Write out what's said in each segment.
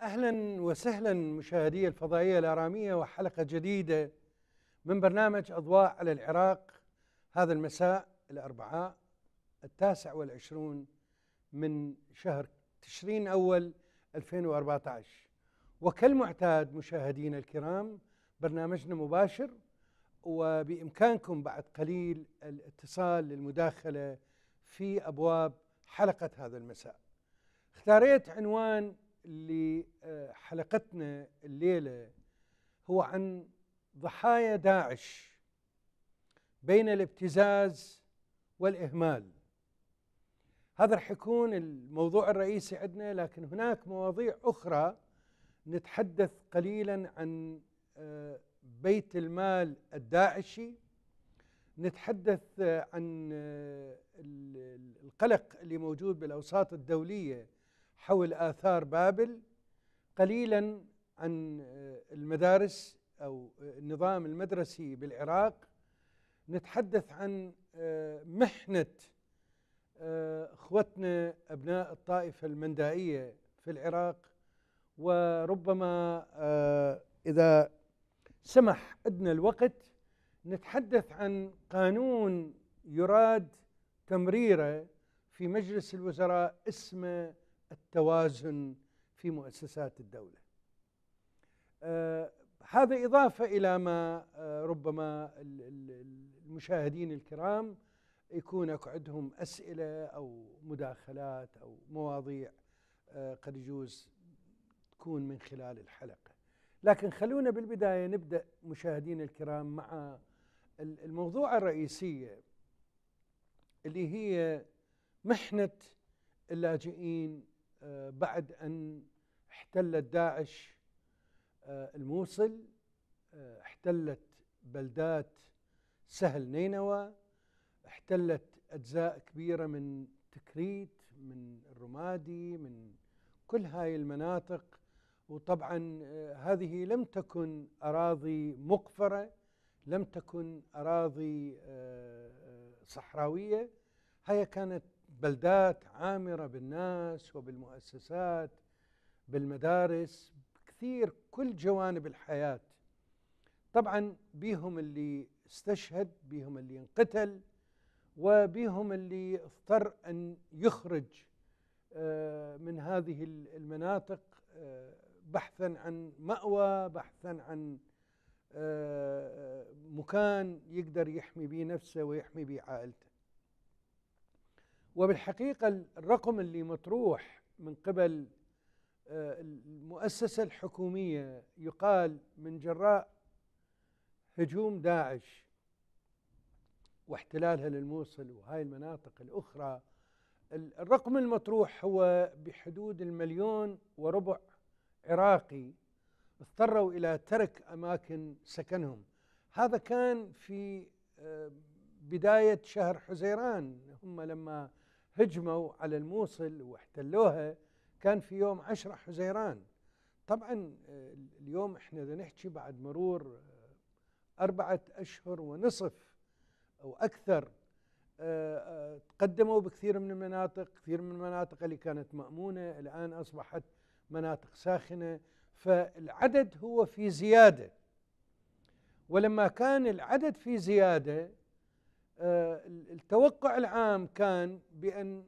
اهلا وسهلا مشاهدي الفضائيه الاراميه وحلقه جديده من برنامج اضواء على العراق هذا المساء الاربعاء التاسع والعشرون من شهر تشرين اول 2014 وكالمعتاد مشاهدينا الكرام برنامجنا مباشر وبامكانكم بعد قليل الاتصال للمداخله في ابواب حلقه هذا المساء اختاريت عنوان لحلقتنا آه، الليله هو عن ضحايا داعش بين الابتزاز والاهمال هذا راح يكون الموضوع الرئيسي عندنا لكن هناك مواضيع اخرى نتحدث قليلا عن آه، بيت المال الداعشي نتحدث آه، عن القلق اللي موجود بالاوساط الدوليه حول آثار بابل قليلا عن آه، المدارس أو آه، النظام المدرسي بالعراق نتحدث عن آه، محنة اخوتنا ابناء الطائفه المندائيه في العراق وربما اذا سمح أدنى الوقت نتحدث عن قانون يراد تمريره في مجلس الوزراء اسمه التوازن في مؤسسات الدولة آه، هذا إضافة إلى ما آه، ربما المشاهدين الكرام يكون اكو عندهم اسئله او مداخلات او مواضيع آه، قد يجوز تكون من خلال الحلقه لكن خلونا بالبدايه نبدا مشاهدينا الكرام مع الموضوع الرئيسيه اللي هي محنه اللاجئين آه، بعد أن احتلت داعش آه، الموصل آه، احتلت بلدات سهل نينوى احتلت أجزاء كبيرة من تكريت من الرمادي من كل هاي المناطق وطبعا هذه لم تكن أراضي مقفرة لم تكن أراضي صحراوية هي كانت بلدات عامرة بالناس وبالمؤسسات بالمدارس كثير كل جوانب الحياة طبعا بيهم اللي استشهد بيهم اللي انقتل وبيهم اللي اضطر أن يخرج آه، من هذه المناطق آه، بحثا عن مأوى بحثا عن آه، مكان يقدر يحمي به نفسه ويحمي به عائلته وبالحقيقة الرقم اللي مطروح من قبل آه، المؤسسة الحكومية يقال من جراء هجوم داعش واحتلالها للموصل وهاي المناطق الأخرى الرقم المطروح هو بحدود المليون وربع عراقي اضطروا إلى ترك أماكن سكنهم هذا كان في آه، بداية شهر حزيران هم لما هجموا على الموصل واحتلوها كان في يوم 10 حزيران طبعا آه، اليوم احنا بدنا نحكي بعد مرور آه، أربعة أشهر ونصف أو أكثر آه، تقدموا بكثير من المناطق كثير من المناطق اللي كانت مأمونة الآن أصبحت مناطق ساخنة فالعدد هو في زيادة ولما كان العدد في زيادة آه، التوقع العام كان بأن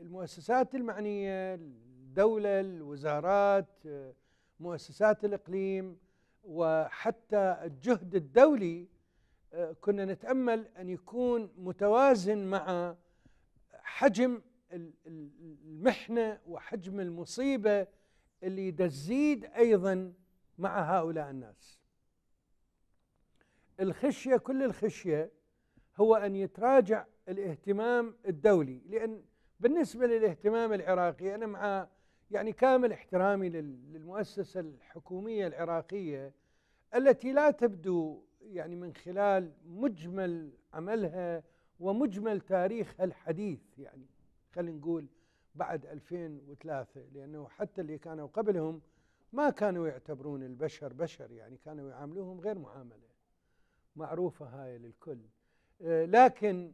المؤسسات المعنية الدولة الوزارات آه، مؤسسات الإقليم وحتى الجهد الدولي آه، كنا نتأمل أن يكون متوازن مع حجم المحنة وحجم المصيبة اللي تزيد أيضا مع هؤلاء الناس الخشية كل الخشية هو أن يتراجع الاهتمام الدولي لأن بالنسبة للاهتمام العراقي أنا مع يعني كامل احترامي للمؤسسة الحكومية العراقية التي لا تبدو يعني من خلال مجمل عملها ومجمل تاريخها الحديث يعني خلينا نقول بعد 2003 لأنه حتى اللي كانوا قبلهم ما كانوا يعتبرون البشر بشر يعني كانوا يعاملوهم غير معاملة معروفة هاي للكل آه، لكن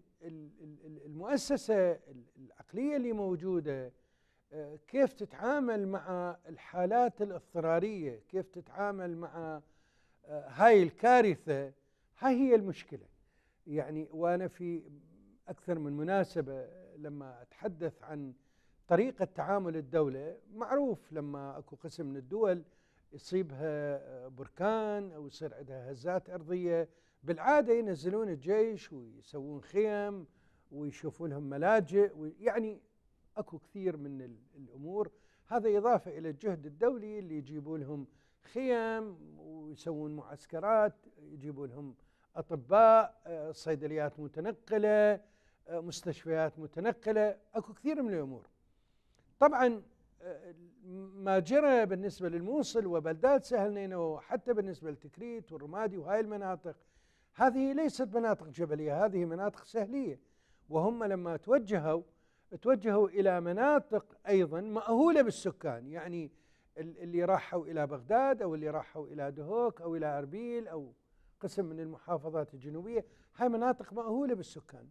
المؤسسة العقلية اللي موجودة آه، كيف تتعامل مع الحالات الاضطرارية كيف تتعامل مع آه، هاي الكارثة هاي هي المشكلة يعني وأنا في أكثر من مناسبة لما أتحدث عن طريقة تعامل الدولة معروف لما أكو قسم من الدول يصيبها بركان أو يصير عندها هزات أرضية بالعاده ينزلون الجيش ويسوون خيم ويشوفوا لهم ملاجئ يعني اكو كثير من الامور هذا اضافه الى الجهد الدولي اللي يجيبوا لهم خيم ويسوون معسكرات يجيبوا لهم اطباء آه، صيدليات متنقله آه، مستشفيات متنقله اكو كثير من الامور طبعا آه، ما جرى بالنسبه للموصل وبلدات سهل نينوى حتى بالنسبه لتكريت والرمادي وهاي المناطق هذه ليست مناطق جبلية هذه مناطق سهلية وهم لما توجهوا توجهوا إلى مناطق أيضا مأهولة بالسكان يعني اللي راحوا إلى بغداد أو اللي راحوا إلى دهوك أو إلى أربيل أو قسم من المحافظات الجنوبية هاي مناطق مأهولة بالسكان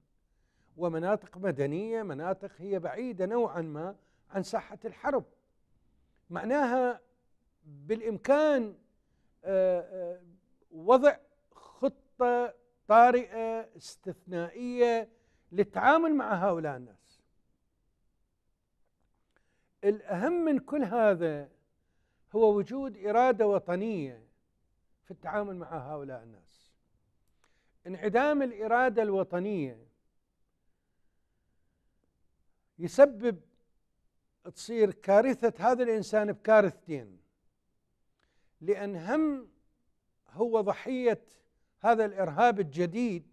ومناطق مدنية مناطق هي بعيدة نوعا ما عن ساحة الحرب معناها بالإمكان آه، آه، وضع خطة طارئة استثنائية للتعامل مع هؤلاء الناس الأهم من كل هذا هو وجود إرادة وطنية في التعامل مع هؤلاء الناس انعدام الإرادة الوطنية يسبب تصير كارثة هذا الإنسان بكارثتين لأن هم هو ضحية هذا الارهاب الجديد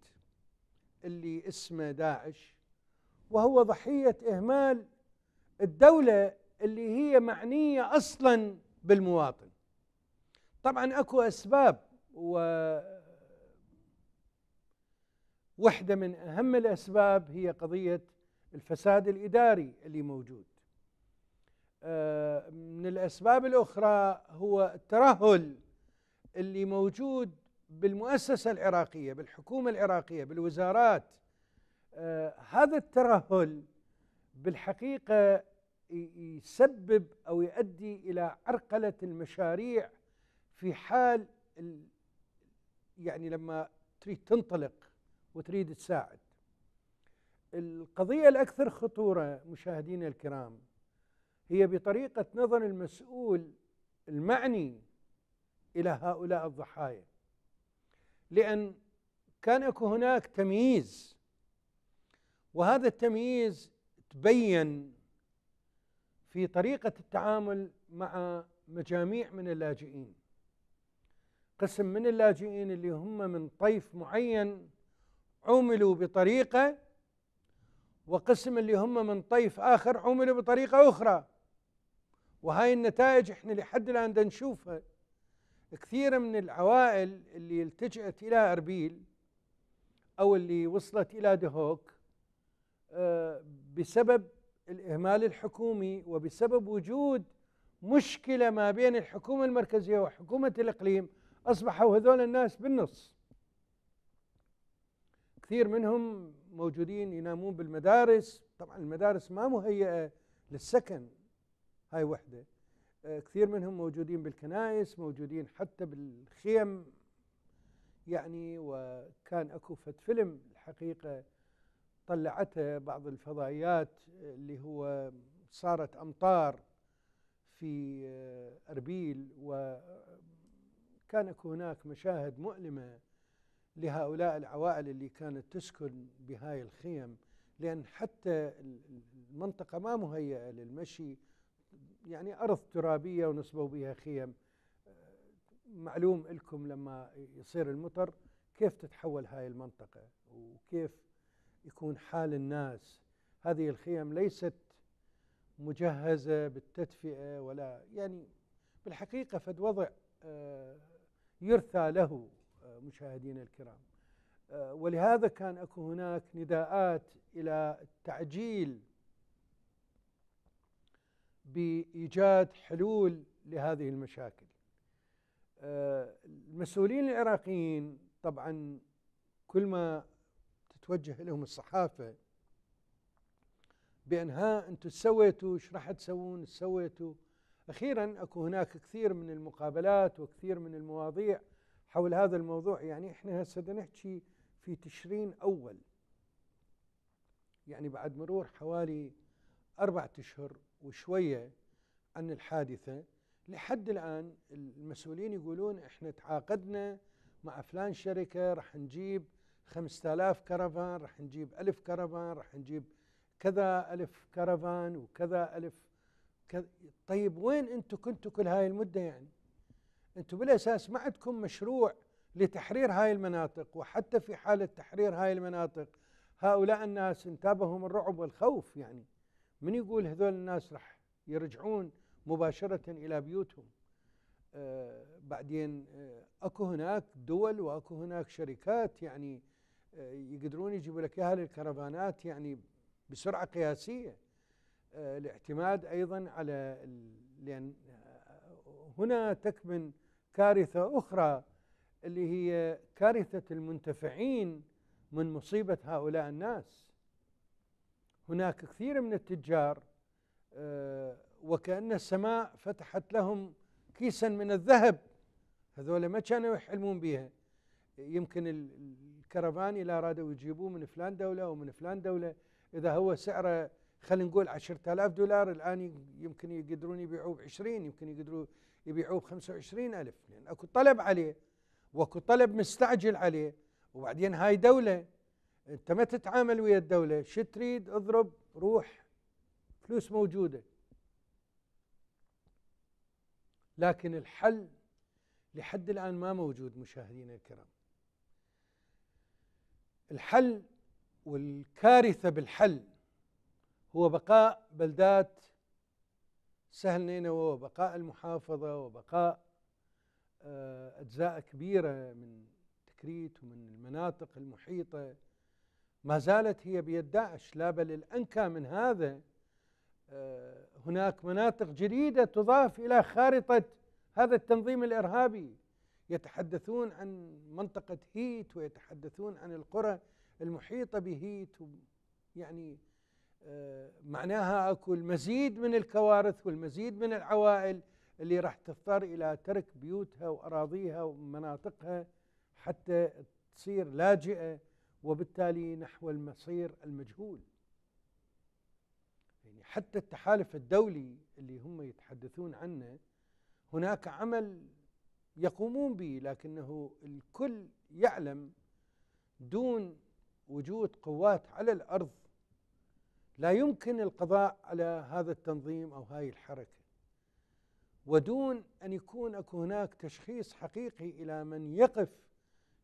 اللي اسمه داعش وهو ضحيه اهمال الدوله اللي هي معنيه اصلا بالمواطن طبعا اكو اسباب و واحده من اهم الاسباب هي قضيه الفساد الاداري اللي موجود آه، من الاسباب الاخرى هو الترهل اللي موجود بالمؤسسه العراقيه بالحكومه العراقيه بالوزارات آه، هذا الترهل بالحقيقه يسبب او يؤدي الى عرقله المشاريع في حال يعني لما تريد تنطلق وتريد تساعد القضية الأكثر خطورة مشاهدينا الكرام هي بطريقة نظر المسؤول المعني إلى هؤلاء الضحايا لأن كان اكو هناك تمييز وهذا التمييز تبين في طريقة التعامل مع مجاميع من اللاجئين قسم من اللاجئين اللي هم من طيف معين عوملوا بطريقة وقسم اللي هم من طيف آخر عوملوا بطريقة أخرى وهاي النتائج احنا لحد الآن نشوفها كثير من العوائل اللي التجأت إلى أربيل أو اللي وصلت إلى دهوك آه، بسبب الإهمال الحكومي وبسبب وجود مشكلة ما بين الحكومة المركزية وحكومة الإقليم أصبحوا هذول الناس بالنص كثير منهم موجودين ينامون بالمدارس طبعا المدارس ما مهيئة للسكن هاي وحده آه، كثير منهم موجودين بالكنائس موجودين حتى بالخيم يعني وكان اكو فت فيلم الحقيقه طلعته بعض الفضائيات آه، اللي هو صارت امطار في آه، اربيل وكان اكو هناك مشاهد مؤلمه لهؤلاء العوائل اللي كانت تسكن بهاي الخيم لان حتى المنطقه ما مهيئه للمشي يعني أرض ترابية ونصبوا بها خيم آه، معلوم لكم لما يصير المطر كيف تتحول هاي المنطقة وكيف يكون حال الناس هذه الخيم ليست مجهزة بالتدفئة ولا يعني بالحقيقة فد وضع آه، يرثى له آه، مشاهدينا الكرام ولهذا كان اكو هناك نداءات الى تعجيل بايجاد حلول لهذه المشاكل. آه، المسؤولين العراقيين طبعا كل ما تتوجه لهم الصحافه بان ها انتم سويتوا ايش راح تسوون سويتوا اخيرا اكو هناك كثير من المقابلات وكثير من المواضيع حول هذا الموضوع يعني احنا هسه نحكي في تشرين اول يعني بعد مرور حوالي أربعة أشهر وشوية عن الحادثة لحد الآن المسؤولين يقولون احنا تعاقدنا مع فلان شركة راح نجيب 5000 كرفان راح نجيب 1000 كرفان راح نجيب كذا ألف كرفان وكذا ألف كذا طيب وين أنتم كنتوا كل هاي المدة يعني أنتم بالأساس ما عندكم مشروع لتحرير هاي المناطق وحتى في حالة تحرير هاي المناطق هؤلاء الناس انتابهم الرعب والخوف يعني من يقول هذول الناس راح يرجعون مباشرة إلى بيوتهم آه بعدين آه أكو هناك دول وأكو هناك شركات يعني آه يقدرون يجيبوا لك إياها للكرفانات يعني بسرعة قياسية الاعتماد آه، أيضا على لأن آه، هنا تكمن كارثة أخرى اللي هي كارثة المنتفعين من مصيبة هؤلاء الناس هناك كثير من التجار آه، وكأن السماء فتحت لهم كيسا من الذهب هذول ما كانوا يحلمون بها يمكن الكرفان إذا أرادوا يجيبوه من فلان دولة ومن فلان دولة إذا هو سعره خلينا نقول 10000 دولار الآن يمكن يقدرون يبيعوه ب 20 يمكن يقدروا يبيعوه ب 25000 لأن أكو طلب عليه واكو طلب مستعجل عليه وبعدين هاي دولة انت ما تتعامل ويا الدوله شو تريد اضرب روح فلوس موجوده لكن الحل لحد الان ما موجود مشاهدينا الكرام الحل والكارثه بالحل هو بقاء بلدات سهل نينوى وبقاء المحافظه وبقاء آه، اجزاء كبيره من تكريت ومن المناطق المحيطه ما زالت هي بيد داعش لا بل الأنكى من هذا آه، هناك مناطق جديدة تضاف إلى خارطة هذا التنظيم الإرهابي يتحدثون عن منطقة هيت ويتحدثون عن القرى المحيطة بهيت يعني آه، معناها اكو المزيد من الكوارث والمزيد من العوائل اللي راح تضطر الى ترك بيوتها واراضيها ومناطقها حتى تصير لاجئه وبالتالي نحو المصير المجهول يعني حتى التحالف الدولي اللي هم يتحدثون عنه هناك عمل يقومون به لكنه الكل يعلم دون وجود قوات على الارض لا يمكن القضاء على هذا التنظيم او هاي الحركه ودون ان يكون اكو هناك تشخيص حقيقي الى من يقف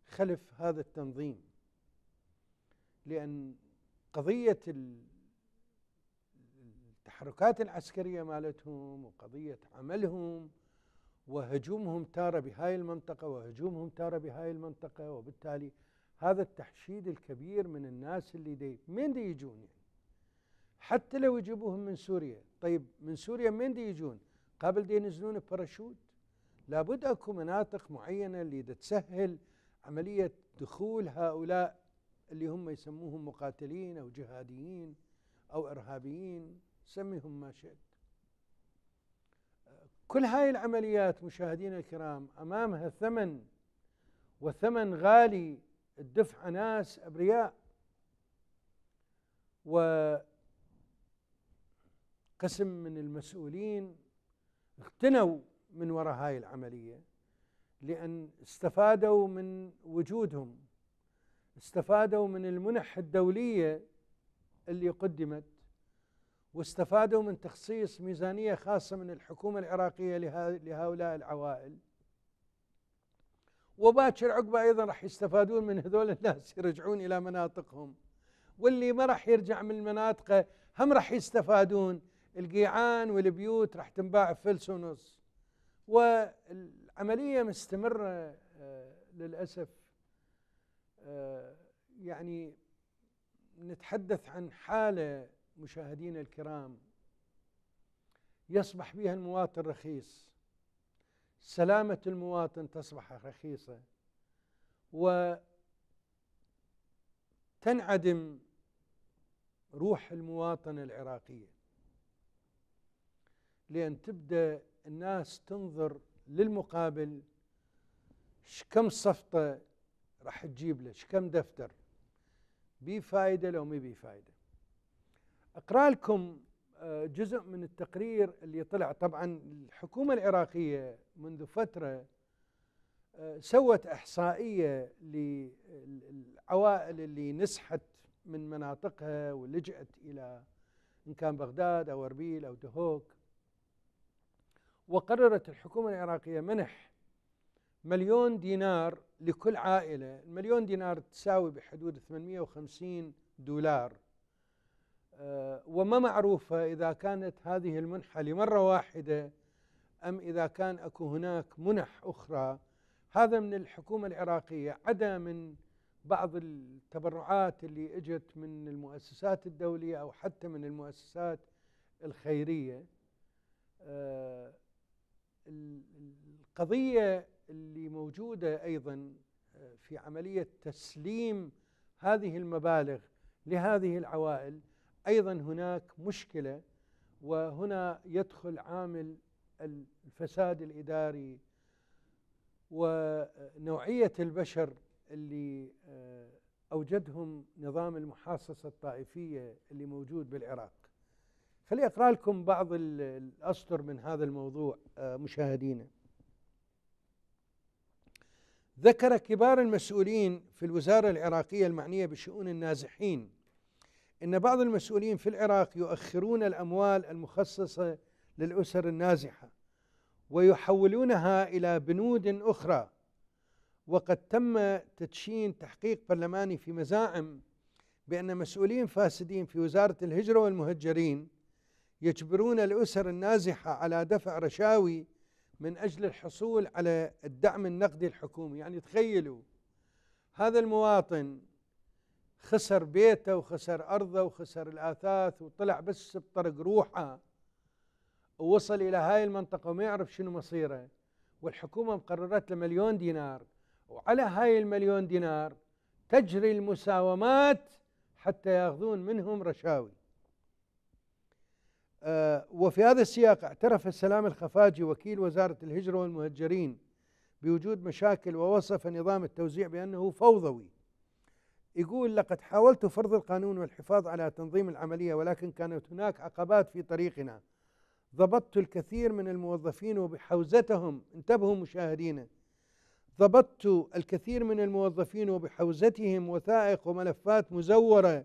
خلف هذا التنظيم لأن قضية التحركات العسكرية مالتهم وقضية عملهم وهجومهم تارة بهاي المنطقة وهجومهم تارة بهاي المنطقة وبالتالي هذا التحشيد الكبير من الناس اللي دي من دي يجون يعني حتى لو يجيبوهم من سوريا طيب من سوريا من دي يجون قبل دي ينزلون بباراشوت لابد اكو مناطق معينة اللي تسهل عملية دخول هؤلاء اللي هم يسموهم مقاتلين أو جهاديين أو إرهابيين سميهم ما شئت كل هاي العمليات مشاهدينا الكرام أمامها ثمن وثمن غالي الدفع ناس أبرياء وقسم من المسؤولين اغتنوا من وراء هاي العملية لأن استفادوا من وجودهم استفادوا من المنح الدولية اللي قدمت واستفادوا من تخصيص ميزانية خاصة من الحكومة العراقية لهؤلاء العوائل وباكر عقبه ايضا راح يستفادون من هذول الناس يرجعون الى مناطقهم واللي ما راح يرجع من مناطقه هم راح يستفادون القيعان والبيوت راح تنباع فلس ونص والعمليه مستمره آه، للاسف آه، يعني نتحدث عن حالة مشاهدينا الكرام يصبح بها المواطن رخيص سلامة المواطن تصبح رخيصة وتنعدم روح المواطنة العراقية لأن تبدأ الناس تنظر للمقابل كم صفطة راح تجيب لك كم دفتر بي فائده لو مي بي فائده اقرا لكم آه، جزء من التقرير اللي طلع طبعا الحكومه العراقيه منذ فتره آه، سوت احصائيه للعوائل اللي نسحت من مناطقها ولجأت الى ان كان بغداد او اربيل او دهوك وقررت الحكومه العراقيه منح مليون دينار لكل عائلة المليون دينار تساوي بحدود 850 دولار آه، وما معروفة إذا كانت هذه المنحة لمرة واحدة أم إذا كان أكو هناك منح أخرى هذا من الحكومة العراقية عدا من بعض التبرعات اللي اجت من المؤسسات الدولية أو حتى من المؤسسات الخيرية آه، القضية اللي موجوده ايضا آه، في عمليه تسليم هذه المبالغ لهذه العوائل ايضا هناك مشكله وهنا يدخل عامل الفساد الاداري ونوعيه البشر اللي آه، اوجدهم نظام المحاصصه الطائفيه اللي موجود بالعراق. خلي اقرا لكم بعض الاسطر من هذا الموضوع آه، مشاهدينا. ذكر كبار المسؤولين في الوزارة العراقية المعنية بشؤون النازحين إن بعض المسؤولين في العراق يؤخرون الأموال المخصصة للأسر النازحة ويحولونها إلى بنود أخرى وقد تم تدشين تحقيق برلماني في مزاعم بأن مسؤولين فاسدين في وزارة الهجرة والمهجرين يجبرون الأسر النازحة على دفع رشاوي من أجل الحصول على الدعم النقدي الحكومي يعني تخيلوا هذا المواطن خسر بيته وخسر أرضه وخسر الآثاث وطلع بس بطرق روحه ووصل إلى هاي المنطقة وما يعرف شنو مصيره والحكومة مقررت له مليون دينار وعلى هاي المليون دينار تجري المساومات حتى ياخذون منهم رشاوي آه، وفي هذا السياق اعترف السلام الخفاجي وكيل وزارة الهجرة والمهجرين بوجود مشاكل ووصف نظام التوزيع بأنه فوضوي يقول لقد حاولت فرض القانون والحفاظ على تنظيم العملية ولكن كانت هناك عقبات في طريقنا ضبطت الكثير من الموظفين وبحوزتهم انتبهوا مشاهدينا ضبطت الكثير من الموظفين وبحوزتهم وثائق وملفات مزورة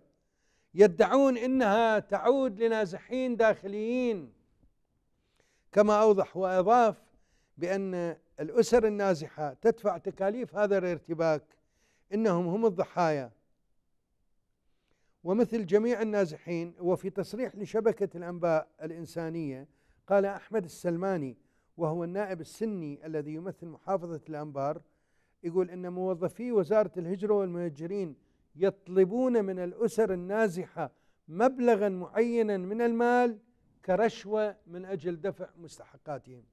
يدعون انها تعود لنازحين داخليين كما اوضح واضاف بان الاسر النازحه تدفع تكاليف هذا الارتباك انهم هم الضحايا ومثل جميع النازحين وفي تصريح لشبكه الانباء الانسانيه قال احمد السلماني وهو النائب السني الذي يمثل محافظه الانبار يقول ان موظفي وزاره الهجره والمهجرين يطلبون من الأسر النازحة مبلغا معينا من المال كرشوة من أجل دفع مستحقاتهم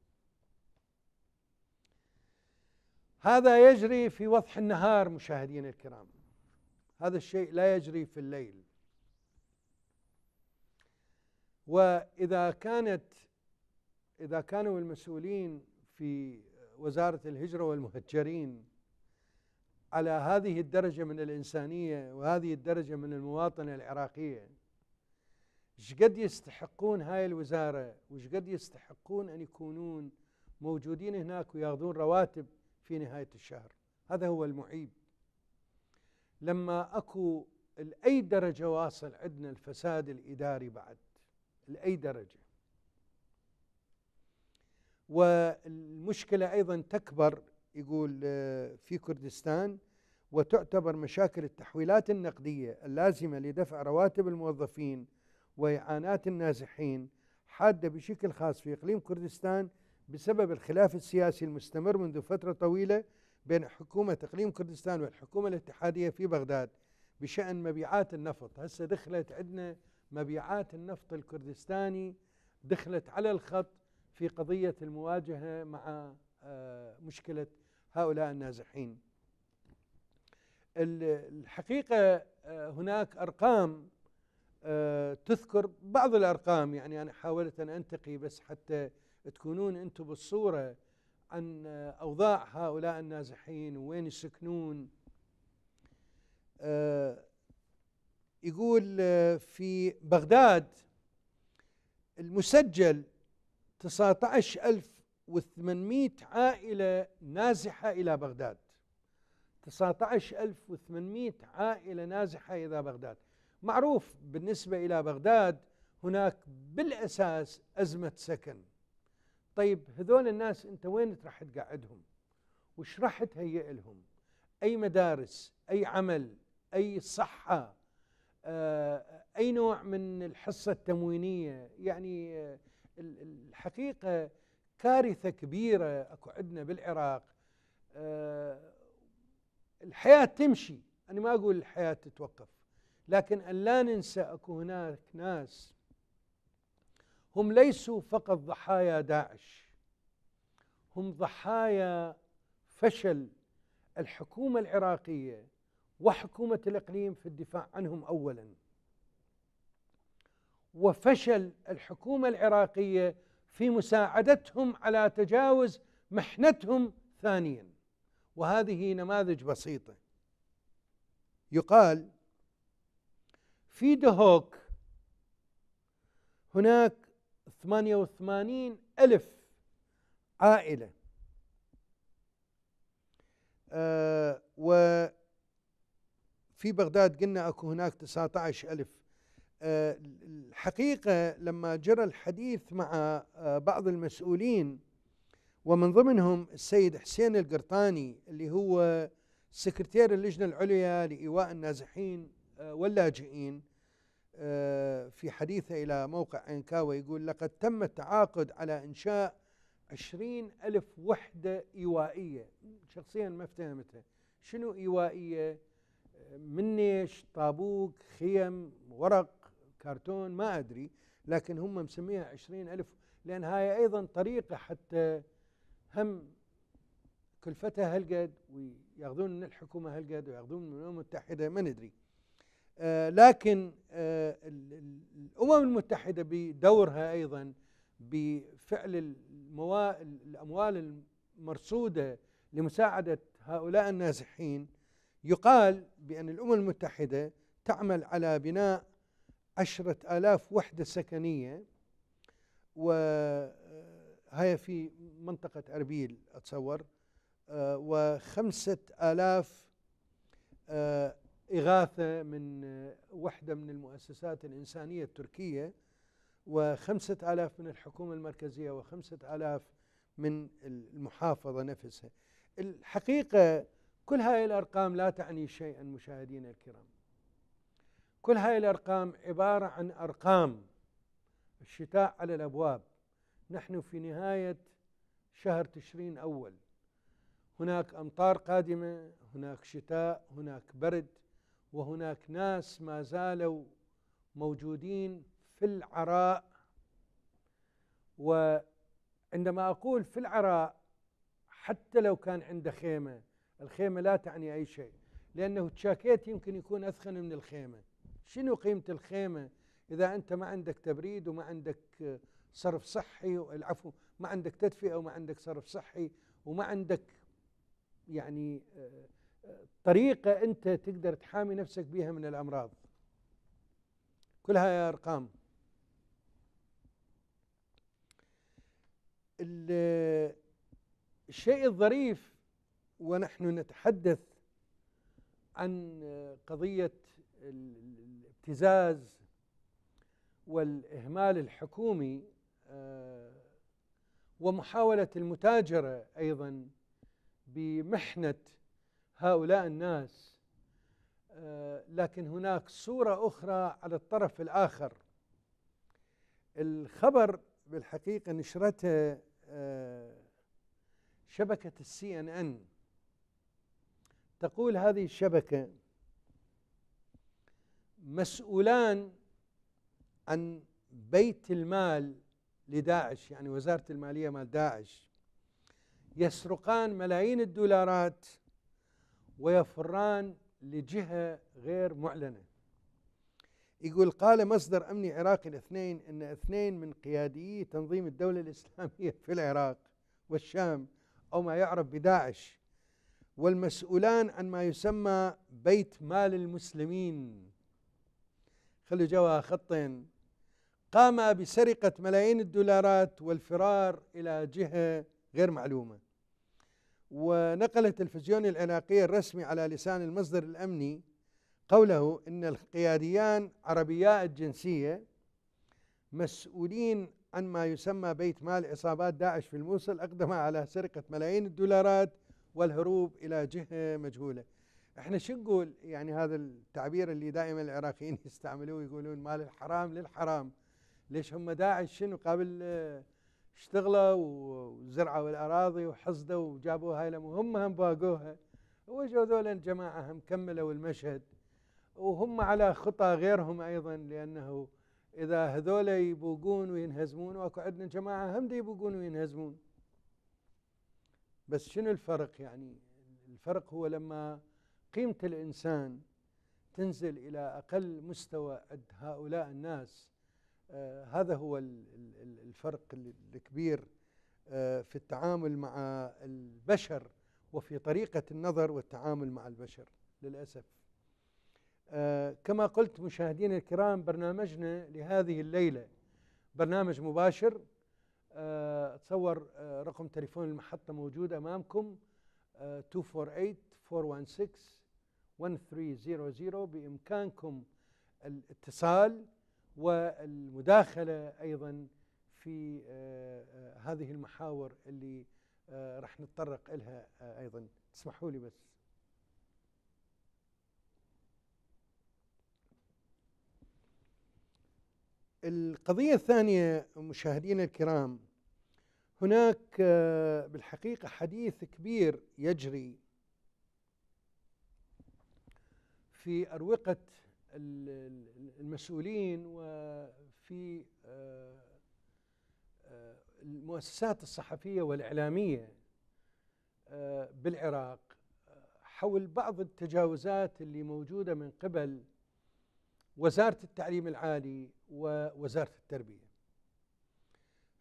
هذا يجري في وضح النهار مشاهدينا الكرام هذا الشيء لا يجري في الليل واذا كانت اذا كانوا المسؤولين في وزاره الهجره والمهجرين على هذه الدرجة من الإنسانية وهذه الدرجة من المواطنة العراقية شقد يستحقون هاي الوزارة وشقد يستحقون أن يكونون موجودين هناك وياخذون رواتب في نهاية الشهر هذا هو المعيب لما أكو لأي درجة واصل عندنا الفساد الإداري بعد لأي درجة والمشكلة أيضا تكبر يقول آه، في كردستان وتعتبر مشاكل التحويلات النقدية اللازمة لدفع رواتب الموظفين وإعانات النازحين حادة بشكل خاص في إقليم كردستان بسبب الخلاف السياسي المستمر منذ فترة طويلة بين حكومة إقليم كردستان والحكومة الاتحادية في بغداد بشأن مبيعات النفط هسه دخلت عندنا مبيعات النفط الكردستاني دخلت على الخط في قضية المواجهة مع آه، مشكلة هؤلاء النازحين الحقيقة آه، هناك أرقام آه، تذكر بعض الأرقام يعني أنا حاولت أن أنتقي بس حتى تكونون أنتم بالصورة عن آه، أوضاع هؤلاء النازحين وين يسكنون يقول في بغداد المسجل 19000 و800 عائلة نازحة إلى بغداد 19800 عائلة نازحة إلى بغداد معروف بالنسبة إلى بغداد هناك بالأساس أزمة سكن طيب هذول الناس أنت وين راح تقعدهم وش راح تهيئ لهم أي مدارس أي عمل أي صحة آه، أي نوع من الحصة التموينية يعني آه، الحقيقة كارثه كبيره اكو عندنا بالعراق آه، الحياه تمشي انا ما اقول الحياه تتوقف لكن ان لا ننسى اكو هناك ناس هم ليسوا فقط ضحايا داعش هم ضحايا فشل الحكومه العراقيه وحكومه الاقليم في الدفاع عنهم اولا وفشل الحكومه العراقيه في مساعدتهم على تجاوز محنتهم ثانيا وهذه نماذج بسيطه يقال في دهوك هناك 88 ألف عائلة آه وفي بغداد قلنا أكو هناك 19 ألف الحقيقة لما جرى الحديث مع آه، بعض المسؤولين ومن ضمنهم السيد حسين القرطاني اللي هو سكرتير اللجنة العليا لإيواء النازحين آه، واللاجئين آه، في حديثه إلى موقع أنكاوا يقول لقد تم التعاقد على إنشاء عشرين ألف وحدة إيوائية شخصيا ما افتهمتها شنو إيوائية منيش طابوق خيم ورق كرتون ما أدري لكن هم مسميها عشرين ألف لأن هاي أيضا طريقة حتى هم كلفتها هالقد وياخذون من الحكومة هالقد وياخذون من الأمم المتحدة ما ندري آه لكن آه الأمم المتحدة بدورها أيضا بفعل الأموال المرصودة لمساعدة هؤلاء النازحين يقال بأن الأمم المتحدة تعمل على بناء عشرة آلاف وحدة سكنية وهي آه، في منطقة أربيل أتصور آه، وخمسة آلاف آه، إغاثة من وحدة من المؤسسات الإنسانية التركية وخمسة آلاف من الحكومة المركزية وخمسة آلاف من المحافظة نفسها الحقيقة كل هذه الأرقام لا تعني شيئا مشاهدينا الكرام كل هاي الأرقام عبارة عن أرقام الشتاء على الأبواب نحن في نهاية شهر تشرين أول هناك أمطار قادمة هناك شتاء هناك برد وهناك ناس ما زالوا موجودين في العراء وعندما أقول في العراء حتى لو كان عنده خيمة الخيمة لا تعني أي شيء لأنه تشاكيت يمكن يكون أثخن من الخيمة شنو قيمة الخيمة إذا أنت ما عندك تبريد وما عندك صرف صحي العفو ما عندك تدفئة وما عندك صرف صحي وما عندك يعني طريقة أنت تقدر تحامي نفسك بها من الأمراض كلها أرقام الشيء الظريف ونحن نتحدث عن قضية الابتزاز والإهمال الحكومي آه، ومحاولة المتاجرة أيضا بمحنة هؤلاء الناس آه، لكن هناك صورة أخرى على الطرف الآخر الخبر بالحقيقة نشرته آه، شبكة السي ان ان تقول هذه الشبكة مسؤولان عن بيت المال لداعش يعني وزارة المالية مال داعش يسرقان ملايين الدولارات ويفران لجهة غير معلنة يقول قال مصدر أمني عراقي الاثنين أن اثنين من قياديي تنظيم الدولة الإسلامية في العراق والشام أو ما يعرف بداعش والمسؤولان عن ما يسمى بيت مال المسلمين خلوا جوا خطين قام بسرقة ملايين الدولارات والفرار إلى جهة غير معلومة ونقل التلفزيون العراقي الرسمي على لسان المصدر الأمني قوله إن القياديان عربياء الجنسية مسؤولين عن ما يسمى بيت مال عصابات داعش في الموصل أقدم على سرقة ملايين الدولارات والهروب إلى جهة مجهولة احنا شو نقول يعني هذا التعبير اللي دائما العراقيين يستعملوه يقولون مال الحرام للحرام ليش هم داعش شنو قبل آه، اشتغلوا وزرعوا الاراضي وحصدوا وجابوا هاي هم هم باقوها وجوا ذولا الجماعه هم كملوا المشهد وهم على خطى غيرهم ايضا لانه اذا هذول يبوقون وينهزمون واكو عندنا جماعه هم يبوقون وينهزمون بس شنو الفرق يعني الفرق هو لما قيمة الإنسان تنزل إلى أقل مستوى عند هؤلاء الناس آه، هذا هو الفرق الكبير آه، في التعامل مع البشر وفي طريقة النظر والتعامل مع البشر للأسف آه، كما قلت مشاهدينا الكرام برنامجنا لهذه الليلة برنامج مباشر تصور رقم تليفون المحطة موجود أمامكم 248 416 1300 بإمكانكم الاتصال والمداخلة أيضا في آه، آه، هذه المحاور اللي آه، رح نتطرق لها أيضا تسمحوا لي بس القضية الثانية مشاهدينا الكرام هناك بالحقيقة حديث كبير يجري في أروقة المسؤولين وفي آه، آه، المؤسسات الصحفية والإعلامية آه، بالعراق حول بعض التجاوزات اللي موجودة من قبل وزارة التعليم العالي ووزارة التربية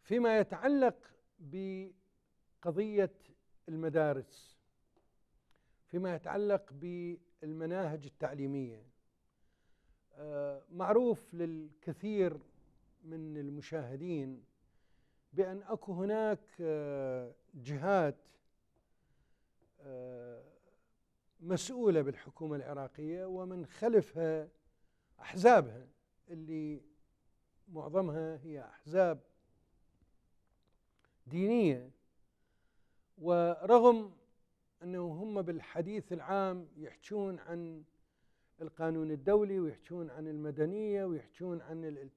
فيما يتعلق بقضية المدارس فيما يتعلق ب المناهج التعليمية آه، معروف للكثير من المشاهدين بأن أكو هناك آه، جهات آه، مسؤولة بالحكومة العراقية ومن خلفها أحزابها اللي معظمها هي أحزاب دينية ورغم انه هم بالحديث العام يحجون عن القانون الدولي ويحجون عن المدنيه ويحجون عن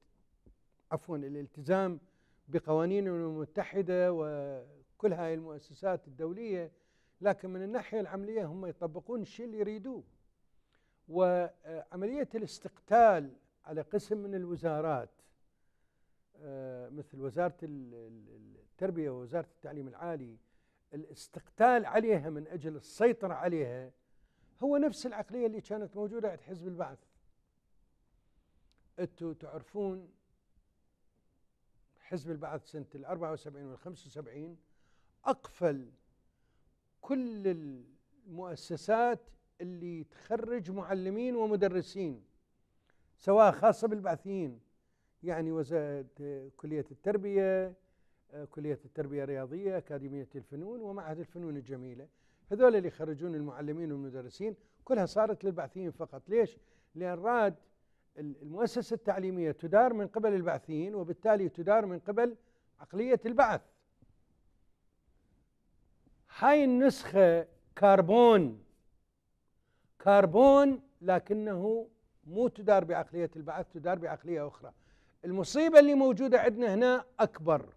عفوا الالتزام بقوانين الامم المتحده وكل هاي المؤسسات الدوليه لكن من الناحيه العمليه هم يطبقون الشيء اللي يريدوه وعمليه الاستقتال على قسم من الوزارات آه، مثل وزاره التربيه ووزاره التعليم العالي الاستقتال عليها من أجل السيطرة عليها هو نفس العقلية اللي كانت موجودة عند حزب البعث أنتم تعرفون حزب البعث سنة ال 74 وال 75 أقفل كل المؤسسات اللي تخرج معلمين ومدرسين سواء خاصة بالبعثيين يعني وزارة كلية التربية آه، كلية التربية الرياضية أكاديمية الفنون ومعهد الفنون الجميلة هذول اللي يخرجون المعلمين والمدرسين كلها صارت للبعثيين فقط ليش؟ لأن راد المؤسسة التعليمية تدار من قبل البعثيين وبالتالي تدار من قبل عقلية البعث هاي النسخة كربون كربون لكنه مو تدار بعقلية البعث تدار بعقلية أخرى المصيبة اللي موجودة عندنا هنا أكبر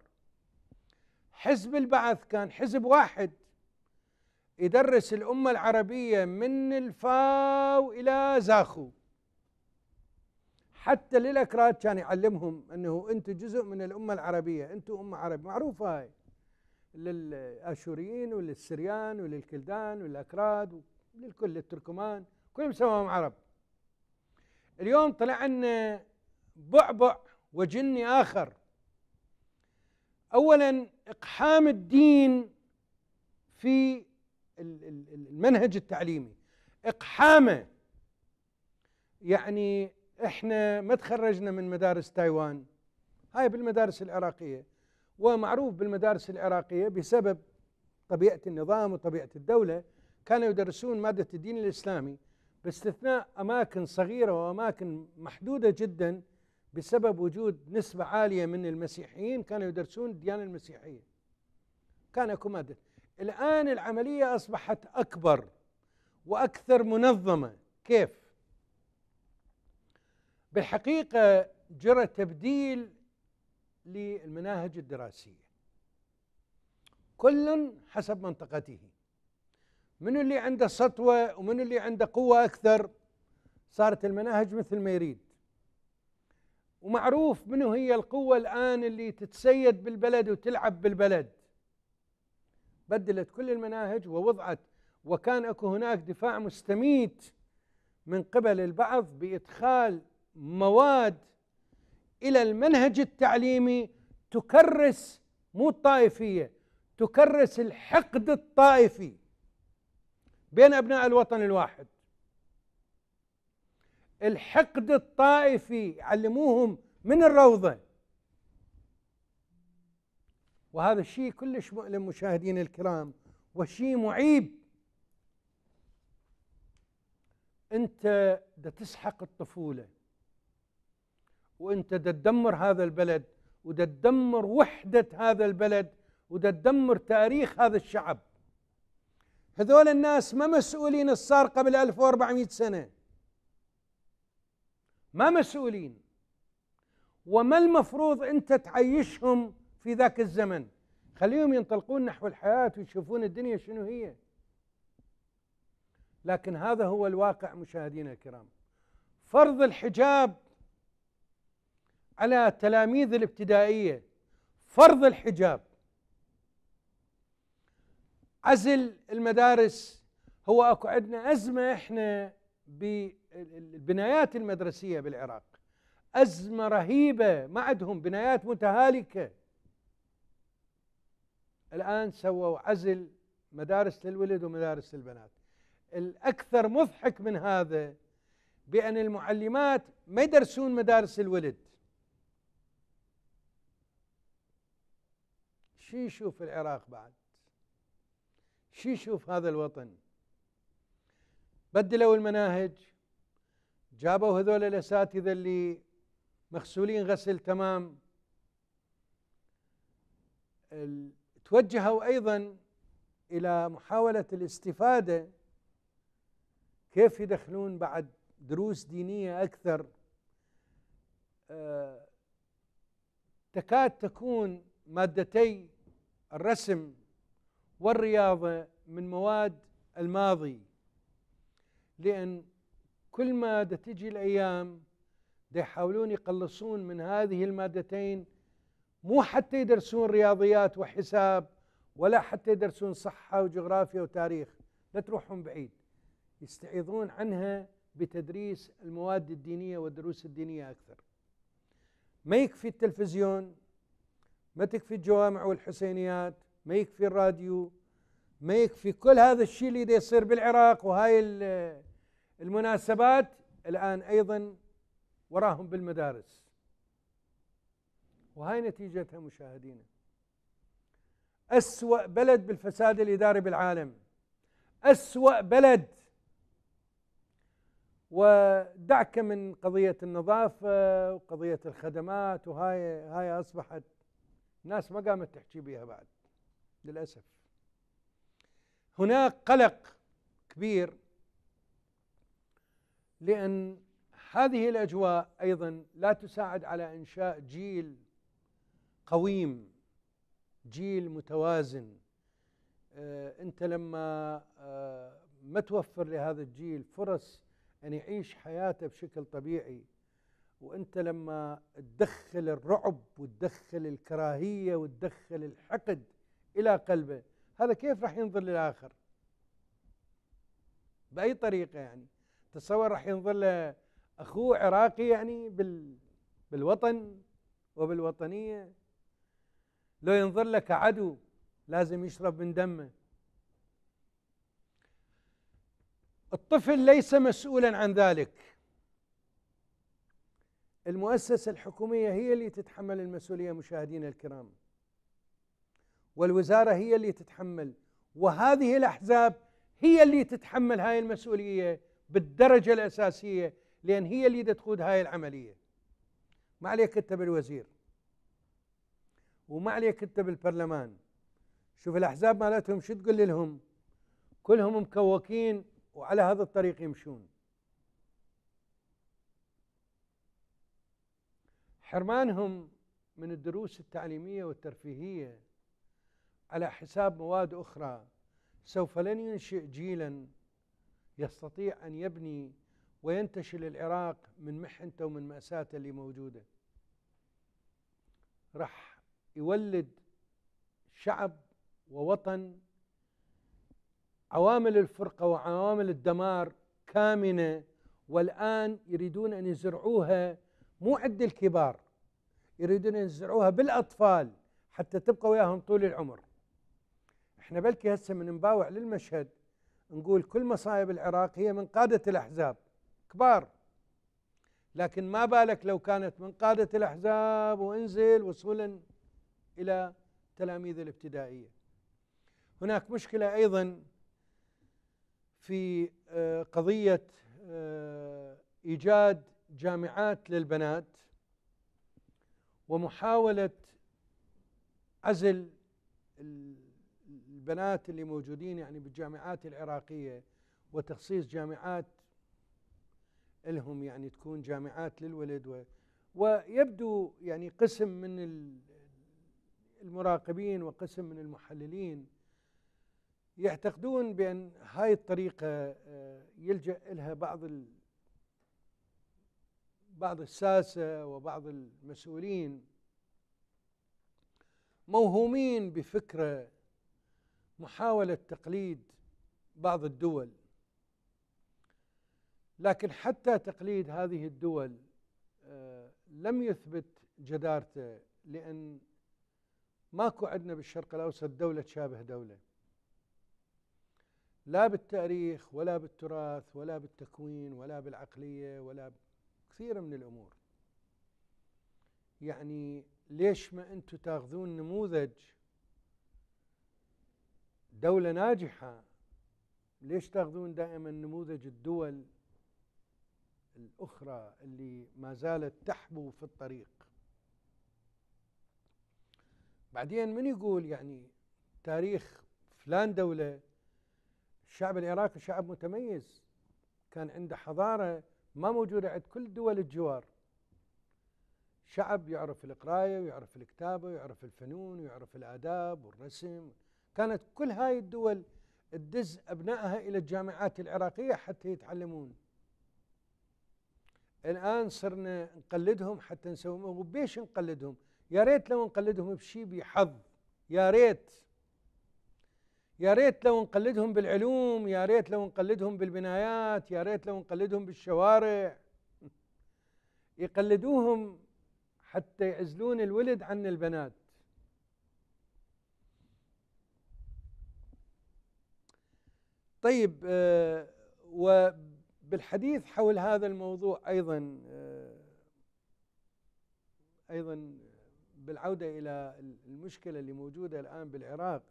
حزب البعث كان حزب واحد يدرس الأمة العربية من الفاو إلى زاخو حتى للأكراد كان يعلمهم أنه أنتم جزء من الأمة العربية أنتم أمة عربية معروفة هاي للآشوريين وللسريان وللكلدان وللأكراد وللكل التركمان كلهم سواهم عرب اليوم طلع لنا بعبع وجني آخر اولا اقحام الدين في المنهج التعليمي اقحامه يعني احنا ما تخرجنا من مدارس تايوان هاي بالمدارس العراقيه ومعروف بالمدارس العراقيه بسبب طبيعه النظام وطبيعه الدوله كانوا يدرسون ماده الدين الاسلامي باستثناء اماكن صغيره واماكن محدوده جدا بسبب وجود نسبة عالية من المسيحيين كانوا يدرسون الديانة المسيحية كان اكو مادة الآن العملية أصبحت أكبر وأكثر منظمة كيف؟ بالحقيقة جرى تبديل للمناهج الدراسية كل حسب منطقته من اللي عنده سطوة ومن اللي عنده قوة أكثر صارت المناهج مثل ما يريد ومعروف منو هي القوة الآن اللي تتسيد بالبلد وتلعب بالبلد بدلت كل المناهج ووضعت وكان اكو هناك دفاع مستميت من قبل البعض بادخال مواد الى المنهج التعليمي تكرس مو الطائفيه تكرس الحقد الطائفي بين ابناء الوطن الواحد الحقد الطائفي علموهم من الروضة وهذا الشيء كلش مؤلم مشاهدين الكرام وشيء معيب انت دا تسحق الطفولة وانت دا تدمر هذا البلد ودا تدمر وحدة هذا البلد ودا تدمر تاريخ هذا الشعب هذول الناس ما مسؤولين الصار قبل 1400 سنه ما مسؤولين وما المفروض أنت تعيشهم في ذاك الزمن خليهم ينطلقون نحو الحياة ويشوفون الدنيا شنو هي لكن هذا هو الواقع مشاهدينا الكرام فرض الحجاب على تلاميذ الابتدائية فرض الحجاب عزل المدارس هو اكو عندنا ازمه احنا ب البنايات المدرسيه بالعراق ازمه رهيبه ما عندهم بنايات متهالكه الان سووا عزل مدارس للولد ومدارس للبنات الاكثر مضحك من هذا بان المعلمات ما يدرسون مدارس الولد شو يشوف العراق بعد شو يشوف هذا الوطن بدلوا المناهج جابوا هذول الاساتذه اللي مغسولين غسل تمام توجهوا ايضا الى محاوله الاستفاده كيف يدخلون بعد دروس دينيه اكثر آه، تكاد تكون مادتي الرسم والرياضه من مواد الماضي لان كل ما تجي الايام يحاولون يقلصون من هذه المادتين مو حتى يدرسون رياضيات وحساب ولا حتى يدرسون صحه وجغرافيا وتاريخ لا تروحون بعيد يستعيضون عنها بتدريس المواد الدينيه والدروس الدينيه اكثر ما يكفي التلفزيون ما تكفي الجوامع والحسينيات ما يكفي الراديو ما يكفي كل هذا الشيء اللي يصير بالعراق وهاي المناسبات الآن أيضا وراهم بالمدارس وهاي نتيجتها مشاهدينا أسوأ بلد بالفساد الإداري بالعالم أسوأ بلد ودعك من قضية النظافة وقضية الخدمات وهاي هاي أصبحت ناس ما قامت تحكي بها بعد للأسف هناك قلق كبير لأن هذه الأجواء أيضا لا تساعد على إنشاء جيل قويم جيل متوازن آه، أنت لما آه، ما توفر لهذا الجيل فرص أن يعيش حياته بشكل طبيعي وانت لما تدخل الرعب وتدخل الكراهيه وتدخل الحقد الى قلبه هذا كيف راح ينظر للاخر باي طريقه يعني تصور راح ينظر له اخوه عراقي يعني بال بالوطن وبالوطنيه لو ينظر له كعدو لازم يشرب من دمه الطفل ليس مسؤولا عن ذلك المؤسسة الحكومية هي اللي تتحمل المسؤولية مشاهدينا الكرام والوزارة هي اللي تتحمل وهذه الأحزاب هي اللي تتحمل هاي المسؤولية بالدرجة الأساسية لأن هي اللي تقود هاي العملية ما عليك أنت بالوزير وما عليك أنت بالبرلمان شوف الأحزاب مالتهم شو تقول لهم كلهم مكوكين وعلى هذا الطريق يمشون حرمانهم من الدروس التعليمية والترفيهية على حساب مواد أخرى سوف لن ينشئ جيلا يستطيع أن يبني وينتشل العراق من محنته ومن مأساته اللي موجودة راح يولد شعب ووطن عوامل الفرقة وعوامل الدمار كامنة والآن يريدون أن يزرعوها مو عند الكبار يريدون أن يزرعوها بالأطفال حتى تبقى وياهم طول العمر احنا بلكي هسه من نباوع للمشهد نقول كل مصايب العراق هي من قادة الأحزاب كبار لكن ما بالك لو كانت من قادة الأحزاب وانزل وصولا إلى تلاميذ الابتدائية هناك مشكلة أيضا في آه، قضية آه، إيجاد جامعات للبنات ومحاولة عزل البنات اللي موجودين يعني بالجامعات العراقية وتخصيص جامعات لهم يعني تكون جامعات للولد و ويبدو يعني قسم من المراقبين وقسم من المحللين يعتقدون بأن هاي الطريقة آه، يلجأ لها بعض ال بعض الساسة وبعض المسؤولين موهومين بفكرة محاولة تقليد بعض الدول لكن حتى تقليد هذه الدول آه، لم يثبت جدارته لأن ماكو عندنا بالشرق الأوسط دولة تشابه دولة لا بالتاريخ ولا بالتراث ولا بالتكوين ولا بالعقلية ولا كثير من الأمور يعني ليش ما أنتم تاخذون نموذج دولة ناجحة ليش تاخذون دائما نموذج الدول الأخرى اللي ما زالت تحبو في الطريق بعدين من يقول يعني تاريخ فلان دولة الشعب العراقي شعب متميز كان عنده حضارة ما موجودة عند كل دول الجوار شعب يعرف القراية ويعرف الكتابة ويعرف الفنون ويعرف الآداب والرسم كانت كل هاي الدول تدز أبنائها إلى الجامعات العراقية حتى يتعلمون الآن صرنا نقلدهم حتى نسوي وبيش نقلدهم يا ريت لو نقلدهم بشيء بحظ يا ريت يا ريت لو نقلدهم بالعلوم يا ريت لو نقلدهم بالبنايات يا ريت لو نقلدهم بالشوارع يقلدوهم حتى يعزلون الولد عن البنات طيب آه، وبالحديث حول هذا الموضوع ايضا آه، ايضا بالعوده الى المشكله اللي موجوده الان بالعراق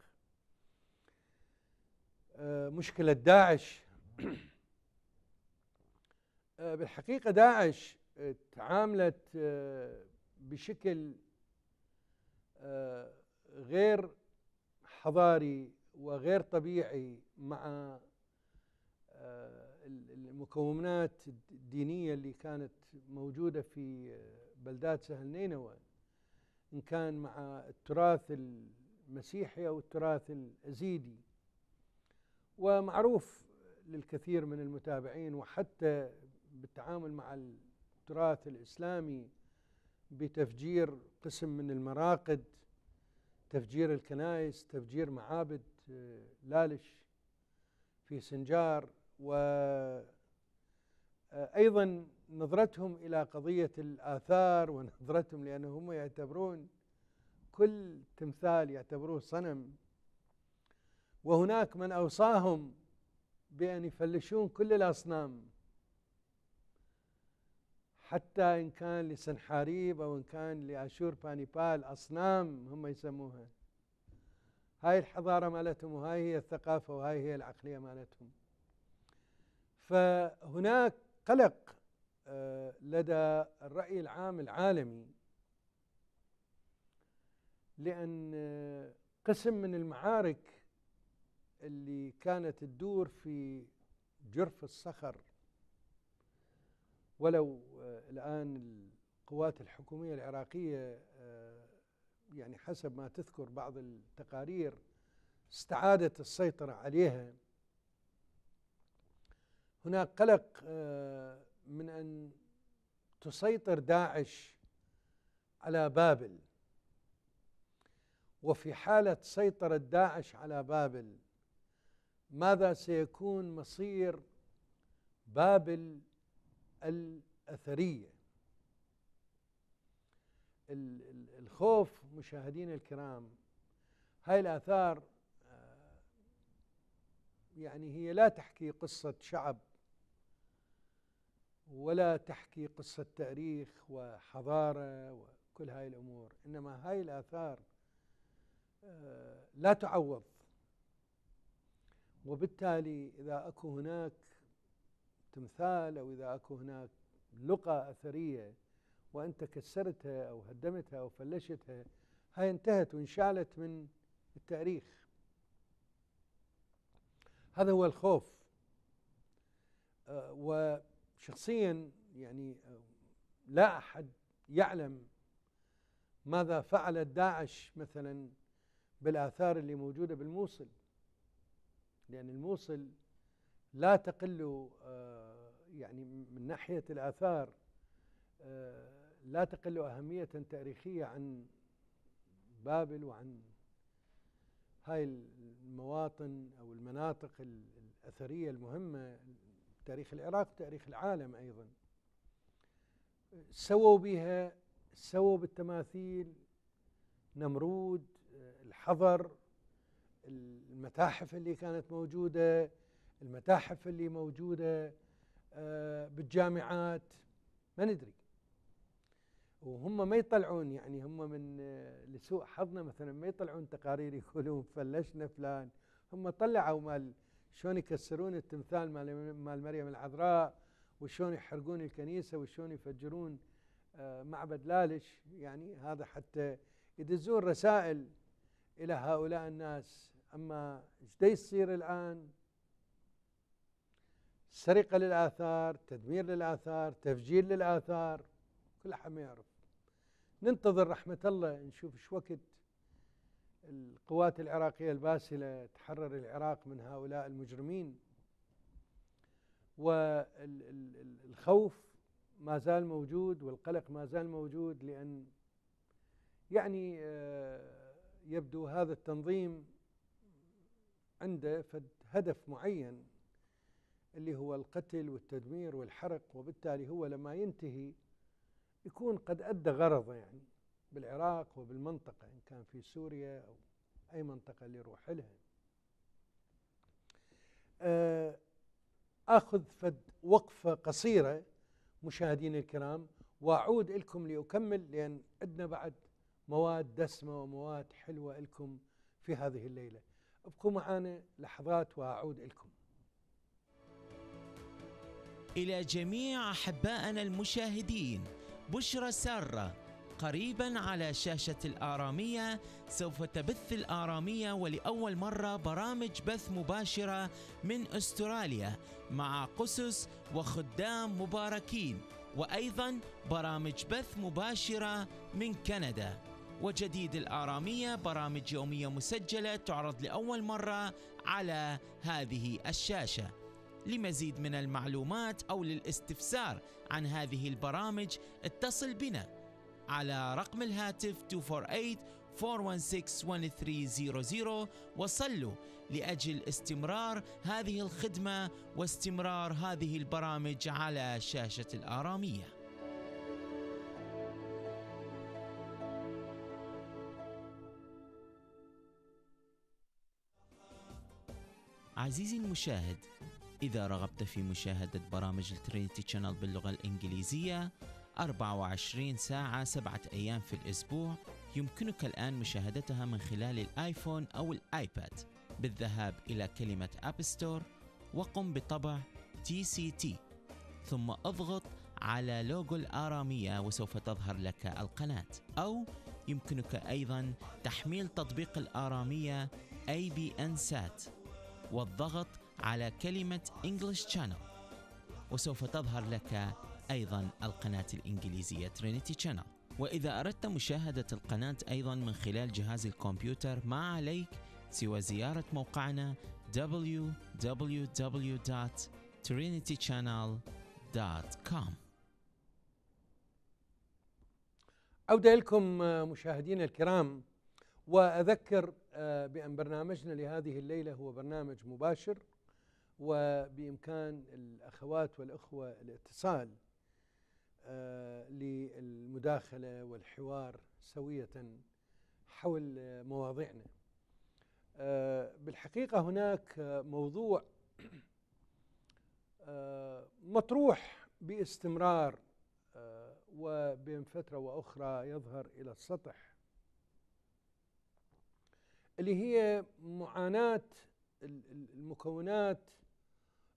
آه، مشكله داعش بالحقيقه داعش تعاملت بشكل غير حضاري وغير طبيعي مع آه، المكونات الدينية اللي كانت موجودة في آه، بلدات سهل نينوى إن كان مع التراث المسيحي أو التراث الأزيدي ومعروف للكثير من المتابعين وحتى بالتعامل مع التراث الإسلامي بتفجير قسم من المراقد تفجير الكنائس تفجير معابد آه، لالش في سنجار وأيضا آه، نظرتهم إلى قضية الآثار ونظرتهم لأنهم يعتبرون كل تمثال يعتبروه صنم وهناك من أوصاهم بأن يفلشون كل الأصنام حتى إن كان لسنحاريب أو إن كان لأشور بانيبال أصنام هم يسموها هاي الحضارة مالتهم وهاي هي الثقافة وهاي هي العقلية مالتهم فهناك قلق آه، لدى الرأي العام العالمي لأن آه، قسم من المعارك اللي كانت تدور في جرف الصخر ولو آه، الآن القوات الحكومية العراقية يعني حسب ما تذكر بعض التقارير استعادت السيطرة عليها هناك قلق آه، من أن تسيطر داعش على بابل وفي حالة سيطرة داعش على بابل ماذا سيكون مصير بابل الأثرية خوف مشاهدينا الكرام هاي الآثار آه، يعني هي لا تحكي قصة شعب ولا تحكي قصة تاريخ وحضارة وكل هاي الأمور إنما هاي الآثار آه، لا تعوض وبالتالي إذا أكو هناك تمثال أو إذا أكو هناك لقى أثرية وأنت كسرتها أو هدمتها أو فلشتها هاي انتهت وانشالت من التاريخ هذا هو الخوف أه، وشخصيا يعني أه، لا أحد يعلم ماذا فعلت داعش مثلا بالآثار اللي موجودة بالموصل لأن الموصل لا تقل أه، يعني من ناحية الآثار لا تقل أهمية تاريخية عن بابل وعن هاي المواطن أو المناطق الأثرية المهمة تاريخ العراق تاريخ العالم أيضا سووا بها سووا بالتماثيل نمرود الحضر المتاحف اللي كانت موجودة المتاحف اللي موجودة آه، بالجامعات ما ندري وهم ما يطلعون يعني هم من آه، لسوء حظنا مثلا ما يطلعون تقارير يقولون فلشنا فلان هم طلعوا مال شلون يكسرون التمثال مال مال مريم العذراء وشلون يحرقون الكنيسه وشلون يفجرون آه، معبد لالش يعني هذا حتى يدزون رسائل الى هؤلاء الناس اما ايش يصير الان؟ سرقه للاثار، تدمير للاثار، تفجير للاثار كل احد ما يعرف ننتظر رحمة الله نشوف شو وقت القوات العراقية الباسلة تحرر العراق من هؤلاء المجرمين والخوف ما زال موجود والقلق ما زال موجود لأن يعني آه، يبدو هذا التنظيم عنده هدف معين اللي هو القتل والتدمير والحرق وبالتالي هو لما ينتهي يكون قد أدى غرضه يعني بالعراق وبالمنطقة إن كان في سوريا أو أي منطقة اللي يروح لها آه، أخذ فد وقفة قصيرة مشاهدين الكرام وأعود لكم لأكمل لأن عندنا بعد مواد دسمة ومواد حلوة لكم في هذه الليلة ابقوا معنا لحظات وأعود لكم إلى جميع أحبائنا المشاهدين بشرى سارة قريبا على شاشة الآرامية سوف تبث الآرامية ولأول مرة برامج بث مباشرة من أستراليا مع قسس وخدام مباركين وأيضا برامج بث مباشرة من كندا وجديد الآرامية برامج يومية مسجلة تعرض لأول مرة على هذه الشاشة لمزيد من المعلومات أو للاستفسار عن هذه البرامج اتصل بنا على رقم الهاتف 248-416-1300 وصلوا لأجل استمرار هذه الخدمة واستمرار هذه البرامج على شاشة الآرامية عزيزي المشاهد إذا رغبت في مشاهدة برامج الترينيتي تشانل باللغة الإنجليزية 24 ساعة سبعة أيام في الأسبوع يمكنك الآن مشاهدتها من خلال الآيفون أو الآيباد بالذهاب إلى كلمة أب ستور وقم بطبع تي سي تي ثم اضغط على لوجو الآرامية وسوف تظهر لك القناة أو يمكنك أيضا تحميل تطبيق الآرامية أي بي أن سات والضغط على كلمة English Channel وسوف تظهر لك أيضا القناة الإنجليزية Trinity Channel وإذا أردت مشاهدة القناة أيضا من خلال جهاز الكمبيوتر ما عليك سوى زيارة موقعنا www.trinitychannel.com عودة لكم آه، مشاهدينا الكرام وأذكر آه، بأن برنامجنا لهذه الليلة هو برنامج مباشر وبإمكان الأخوات والأخوة الاتصال آه، للمداخلة والحوار سوية حول مواضيعنا آه، بالحقيقة هناك موضوع آه، مطروح باستمرار وبين فترة وأخرى يظهر إلى السطح اللي هي معاناة المكونات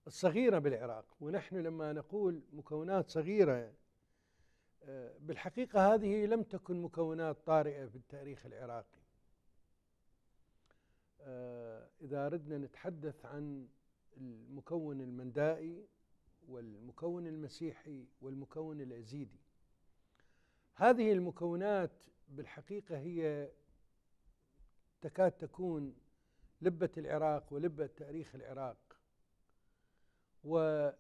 الصغيرة بالعراق ونحن لما نقول مكونات صغيرة آه، بالحقيقة هذه لم تكن مكونات طارئة في التاريخ العراقي آه، إذا أردنا نتحدث عن المكون المندائي والمكون المسيحي والمكون الأزيدي هذه المكونات بالحقيقة هي تكاد تكون لبة العراق ولبة تاريخ العراق وما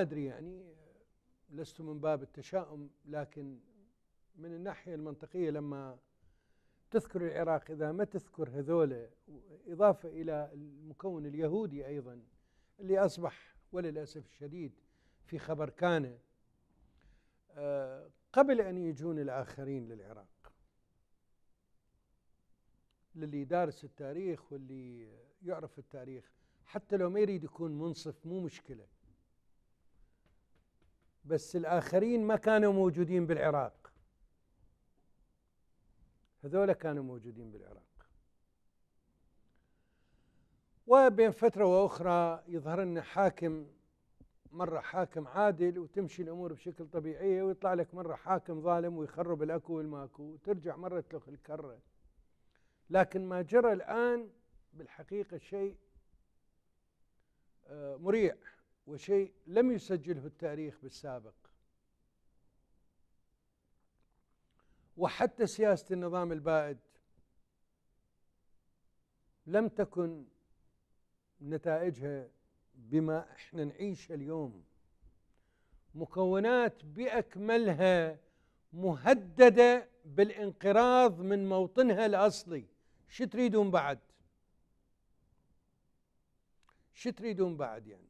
أدري يعني لست من باب التشاؤم لكن من الناحية المنطقية لما تذكر العراق إذا ما تذكر هذولا إضافة إلى المكون اليهودي أيضا اللي أصبح وللأسف الشديد في خبر كان آه، قبل أن يجون الآخرين للعراق للي دارس التاريخ واللي يعرف التاريخ حتى لو ما يريد يكون منصف مو مشكله بس الاخرين ما كانوا موجودين بالعراق هذول كانوا موجودين بالعراق وبين فتره واخرى يظهر لنا حاكم مره حاكم عادل وتمشي الامور بشكل طبيعي ويطلع لك مره حاكم ظالم ويخرب الاكو والماكو وترجع مره تلخ الكره لكن ما جرى الان بالحقيقه شيء آه، مريع وشيء لم يسجله التاريخ بالسابق وحتى سياسة النظام البائد لم تكن نتائجها بما احنا نعيشه اليوم مكونات باكملها مهدده بالانقراض من موطنها الاصلي شو تريدون بعد شو تريدون بعد يعني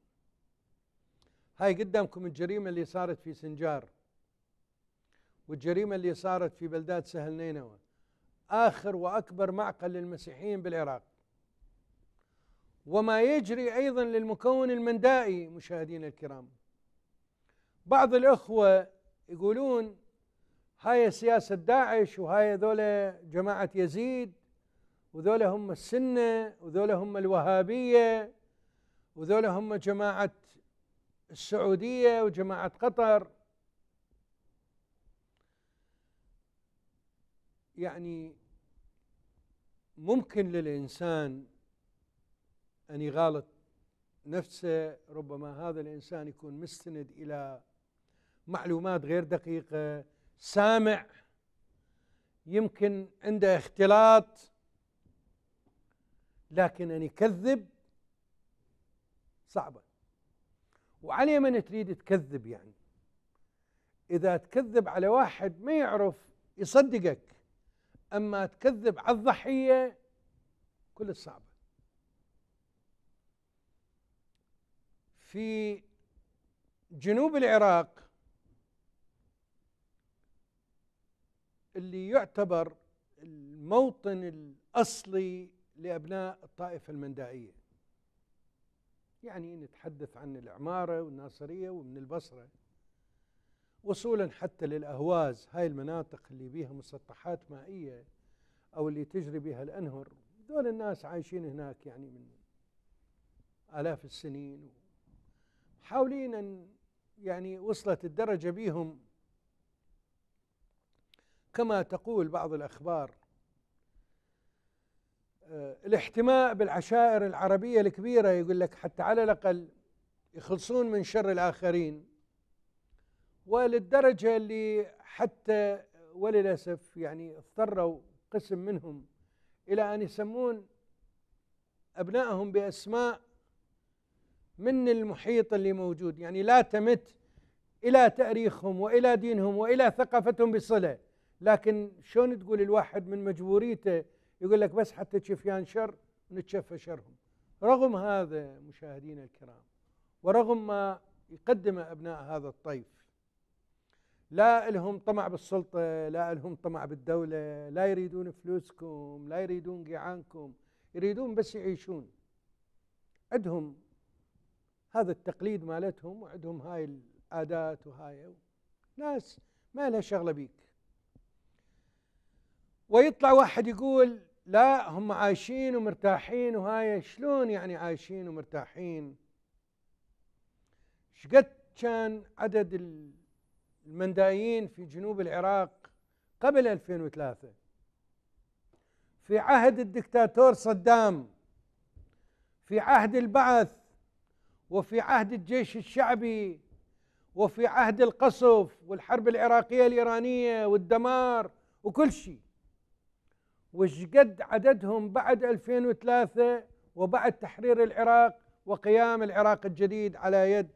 هاي قدامكم الجريمة اللي صارت في سنجار والجريمة اللي صارت في بلدات سهل نينوى آخر وأكبر معقل للمسيحيين بالعراق وما يجري أيضا للمكون المندائي مشاهدينا الكرام بعض الأخوة يقولون هاي سياسة داعش وهاي ذولا جماعة يزيد وذولا هم السنة وذولا هم الوهابية وذولا هم جماعة السعودية وجماعة قطر يعني ممكن للإنسان أن يغالط نفسه ربما هذا الإنسان يكون مستند إلى معلومات غير دقيقة سامع يمكن عنده اختلاط لكن أن يكذب صعبة وعلى من تريد تكذب يعني إذا تكذب على واحد ما يعرف يصدقك أما تكذب على الضحية كل صعبة في جنوب العراق اللي يعتبر الموطن الأصلي لأبناء الطائفة المندائية يعني نتحدث عن العمارة والناصرية ومن البصرة وصولا حتى للأهواز هاي المناطق اللي بيها مسطحات مائية أو اللي تجري بها الأنهر دول الناس عايشين هناك يعني من آلاف السنين حاولين أن يعني وصلت الدرجة بيهم كما تقول بعض الأخبار الاحتماء بالعشائر العربية الكبيرة يقول لك حتى على الأقل يخلصون من شر الآخرين وللدرجة اللي حتى وللأسف يعني اضطروا قسم منهم إلى أن يسمون أبنائهم بأسماء من المحيط اللي موجود يعني لا تمت إلى تاريخهم وإلى دينهم وإلى ثقافتهم بصلة لكن شلون تقول الواحد من مجبوريته يقول لك بس حتى تشفيان شر نتشفى شرهم رغم هذا مشاهدينا الكرام ورغم ما يقدمه أبناء هذا الطيف لا لهم طمع بالسلطة لا لهم طمع بالدولة لا يريدون فلوسكم لا يريدون قيعانكم يريدون بس يعيشون عندهم هذا التقليد مالتهم وعندهم هاي العادات وهاي ناس ما لها شغلة بيك ويطلع واحد يقول لا هم عايشين ومرتاحين وهاي شلون يعني عايشين ومرتاحين شقد كان عدد المندايين في جنوب العراق قبل 2003 في عهد الدكتاتور صدام في عهد البعث وفي عهد الجيش الشعبي وفي عهد القصف والحرب العراقيه الايرانيه والدمار وكل شيء وش قد عددهم بعد 2003 وبعد تحرير العراق وقيام العراق الجديد على يد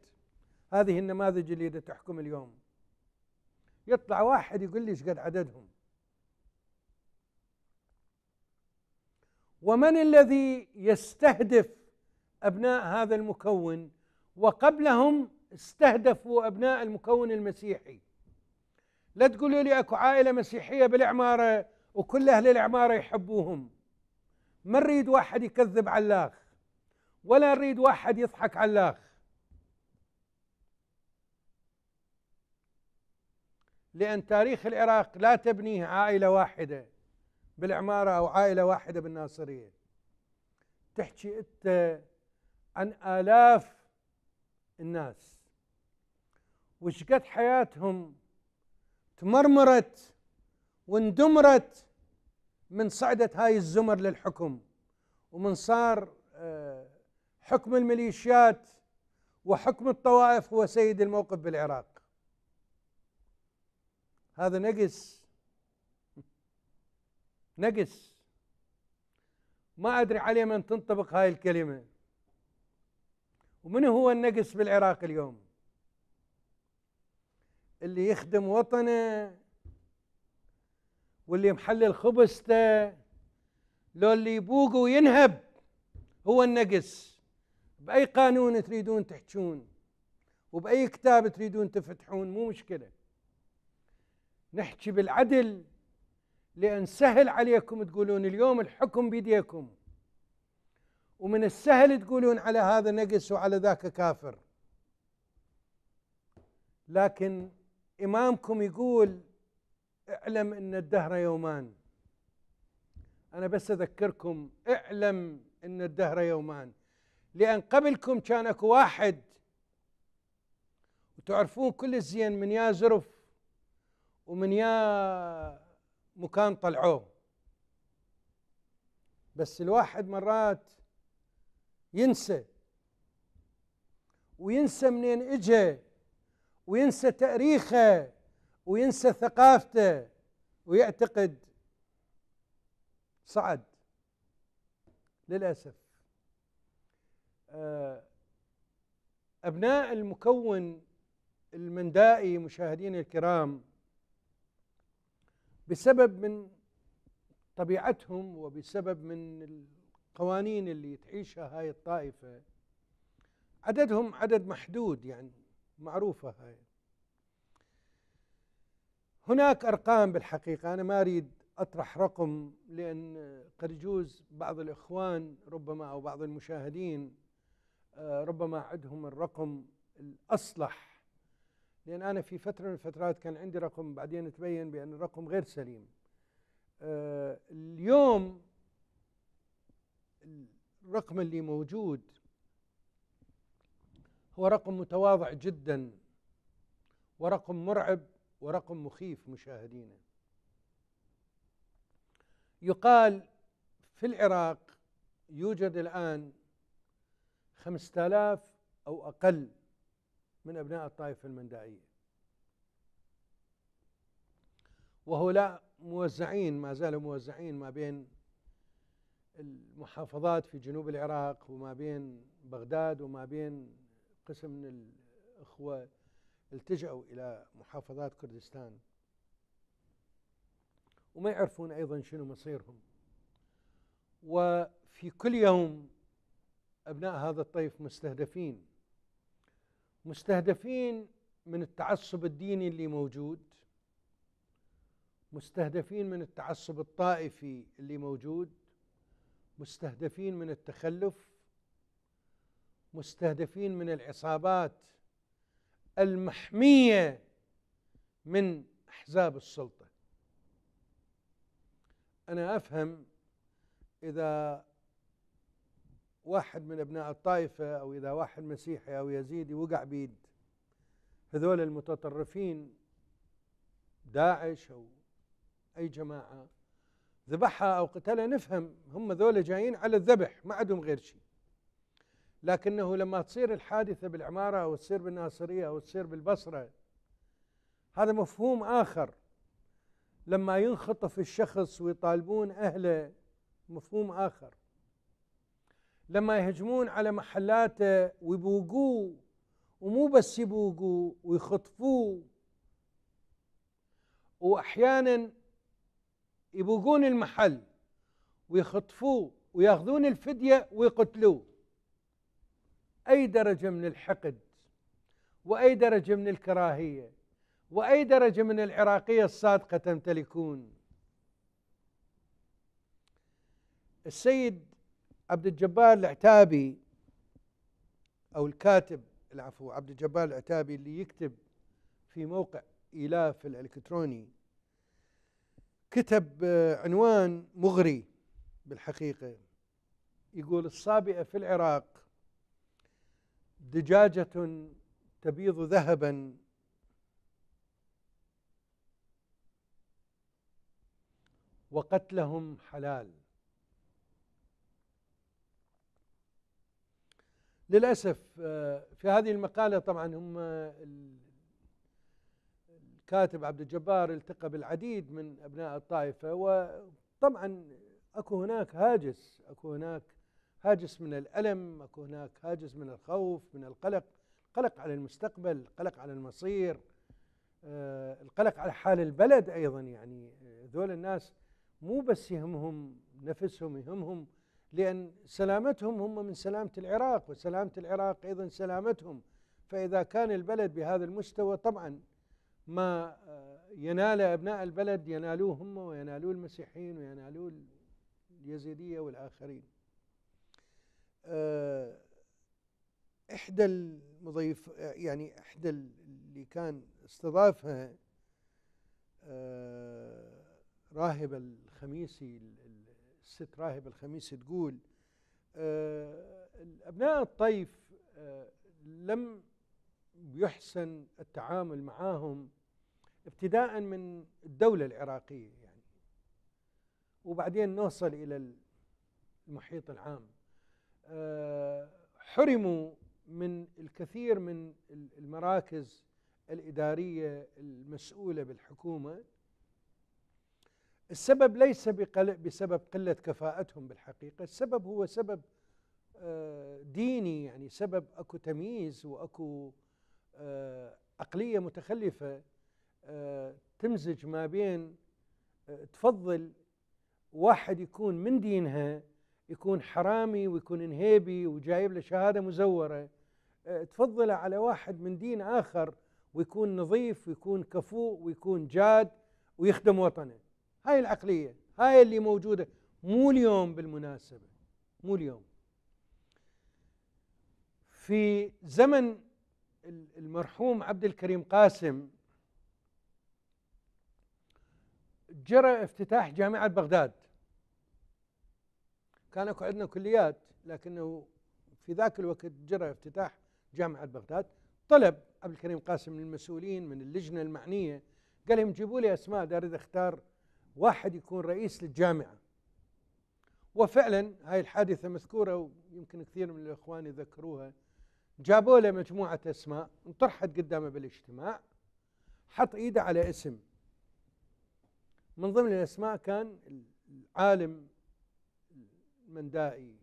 هذه النماذج اللي تحكم اليوم يطلع واحد يقول لي شقد قد عددهم ومن الذي يستهدف ابناء هذا المكون وقبلهم استهدفوا ابناء المكون المسيحي لا تقولوا لي اكو عائله مسيحيه بالعماره وكل أهل العمارة يحبوهم ما نريد واحد يكذب على الأخ ولا نريد واحد يضحك على الأخ لأن تاريخ العراق لا تبنيه عائلة واحدة بالعمارة أو عائلة واحدة بالناصرية تحكي أنت عن آلاف الناس وشقد حياتهم تمرمرت واندمرت من صعدة هاي الزمر للحكم ومن صار آه، حكم الميليشيات وحكم الطوائف هو سيد الموقف بالعراق هذا نقص نقص ما ادري عليه من تنطبق هاي الكلمه ومن هو النقص بالعراق اليوم اللي يخدم وطنه واللي محلل خبزته لو اللي يبوق وينهب هو النقص باي قانون تريدون تحجون وباي كتاب تريدون تفتحون مو مشكله نحكي بالعدل لان سهل عليكم تقولون اليوم الحكم بيديكم ومن السهل تقولون على هذا نقص وعلى ذاك كافر لكن امامكم يقول اعلم ان الدهر يومان انا بس اذكركم اعلم ان الدهر يومان لان قبلكم كان اكو واحد وتعرفون كل الزين من يا زرف ومن يا مكان طلعوه بس الواحد مرات ينسى وينسى منين اجى وينسى تاريخه وينسى ثقافته ويعتقد صعد للأسف آه، أبناء المكون المندائي مشاهدينا الكرام بسبب من طبيعتهم وبسبب من القوانين اللي تعيشها هاي الطائفة عددهم عدد محدود يعني معروفة هاي هناك ارقام بالحقيقه انا ما اريد اطرح رقم لان قد يجوز بعض الاخوان ربما او بعض المشاهدين آه، ربما عندهم الرقم الاصلح لان انا في فتره من الفترات كان عندي رقم بعدين تبين بان الرقم غير سليم آه، اليوم الرقم اللي موجود هو رقم متواضع جدا ورقم مرعب ورقم مخيف مشاهدينا يقال في العراق يوجد الآن خمسة آلاف أو أقل من أبناء الطائفة المندائية وهؤلاء موزعين ما زالوا موزعين ما بين المحافظات في جنوب العراق وما بين بغداد وما بين قسم من الأخوة التجأوا إلى محافظات كردستان وما يعرفون أيضا شنو مصيرهم وفي كل يوم أبناء هذا الطيف مستهدفين مستهدفين من التعصب الديني اللي موجود مستهدفين من التعصب الطائفي اللي موجود مستهدفين من التخلف مستهدفين من العصابات المحميه من احزاب السلطه انا افهم اذا واحد من ابناء الطائفه او اذا واحد مسيحي او يزيدي وقع بيد هذول المتطرفين داعش او اي جماعه ذبحها او قتلها نفهم هم ذولا جايين على الذبح ما عندهم غير شيء لكنه لما تصير الحادثة بالعمارة أو تصير بالناصرية أو تصير بالبصرة هذا مفهوم آخر لما ينخطف الشخص ويطالبون أهله مفهوم آخر لما يهجمون على محلاته ويبوقوه ومو بس يبوقوه ويخطفوه واحيانا يبوقون المحل ويخطفوه وياخذون الفديه ويقتلوه أي درجة من الحقد وأي درجة من الكراهية وأي درجة من العراقية الصادقة تمتلكون السيد عبد الجبار العتابي أو الكاتب العفو عبد الجبار العتابي اللي يكتب في موقع إيلاف الإلكتروني كتب عنوان مغري بالحقيقة يقول الصابئة في العراق دجاجة تبيض ذهبا وقتلهم حلال للأسف آه، في هذه المقالة طبعا هم آه، الكاتب عبد الجبار التقى بالعديد من أبناء الطائفة وطبعا أكو هناك هاجس أكو هناك هاجس من الألم اكو هناك هاجس من الخوف من القلق قلق على المستقبل قلق على المصير آه القلق على حال البلد أيضا يعني آه، ذول الناس مو بس يهمهم نفسهم يهمهم لأن سلامتهم هم من سلامة العراق وسلامة العراق أيضا سلامتهم فإذا كان البلد بهذا المستوى طبعا ما آه، ينال أبناء البلد ينالوه هم وينالوه المسيحيين وينالوه اليزيدية والآخرين آه، احدى المضيف يعني احدى اللي كان استضافها آه، راهب الخميسي الست راهب الخميسي تقول آه، ابناء الطيف لم يحسن التعامل معهم ابتداء من الدولة العراقية يعني وبعدين نوصل إلى المحيط العام آه، حرموا من الكثير من المراكز الإدارية المسؤولة بالحكومة السبب ليس بسبب قلة كفاءتهم بالحقيقة السبب هو سبب آه، ديني يعني سبب أكو تمييز وأكو آه، عقلية متخلفة تمزج ما بين تفضل واحد يكون من دينها يكون حرامي ويكون انهيبي وجايب له شهاده مزوره أه، تفضله على واحد من دين اخر ويكون نظيف ويكون كفوء ويكون جاد ويخدم وطنه هاي العقليه هاي اللي موجوده مو اليوم بالمناسبه مو اليوم في زمن المرحوم عبد الكريم قاسم جرى افتتاح جامعه بغداد كان اكو عندنا كليات لكنه في ذاك الوقت جرى افتتاح جامعة بغداد طلب عبد الكريم قاسم من المسؤولين من اللجنة المعنية قال لهم جيبوا لي أسماء أريد أختار واحد يكون رئيس للجامعة وفعلا هاي الحادثة مذكورة ويمكن كثير من الإخوان يذكروها جابوا له مجموعة أسماء انطرحت قدامه بالاجتماع حط إيده على اسم من ضمن الأسماء كان العالم من دائي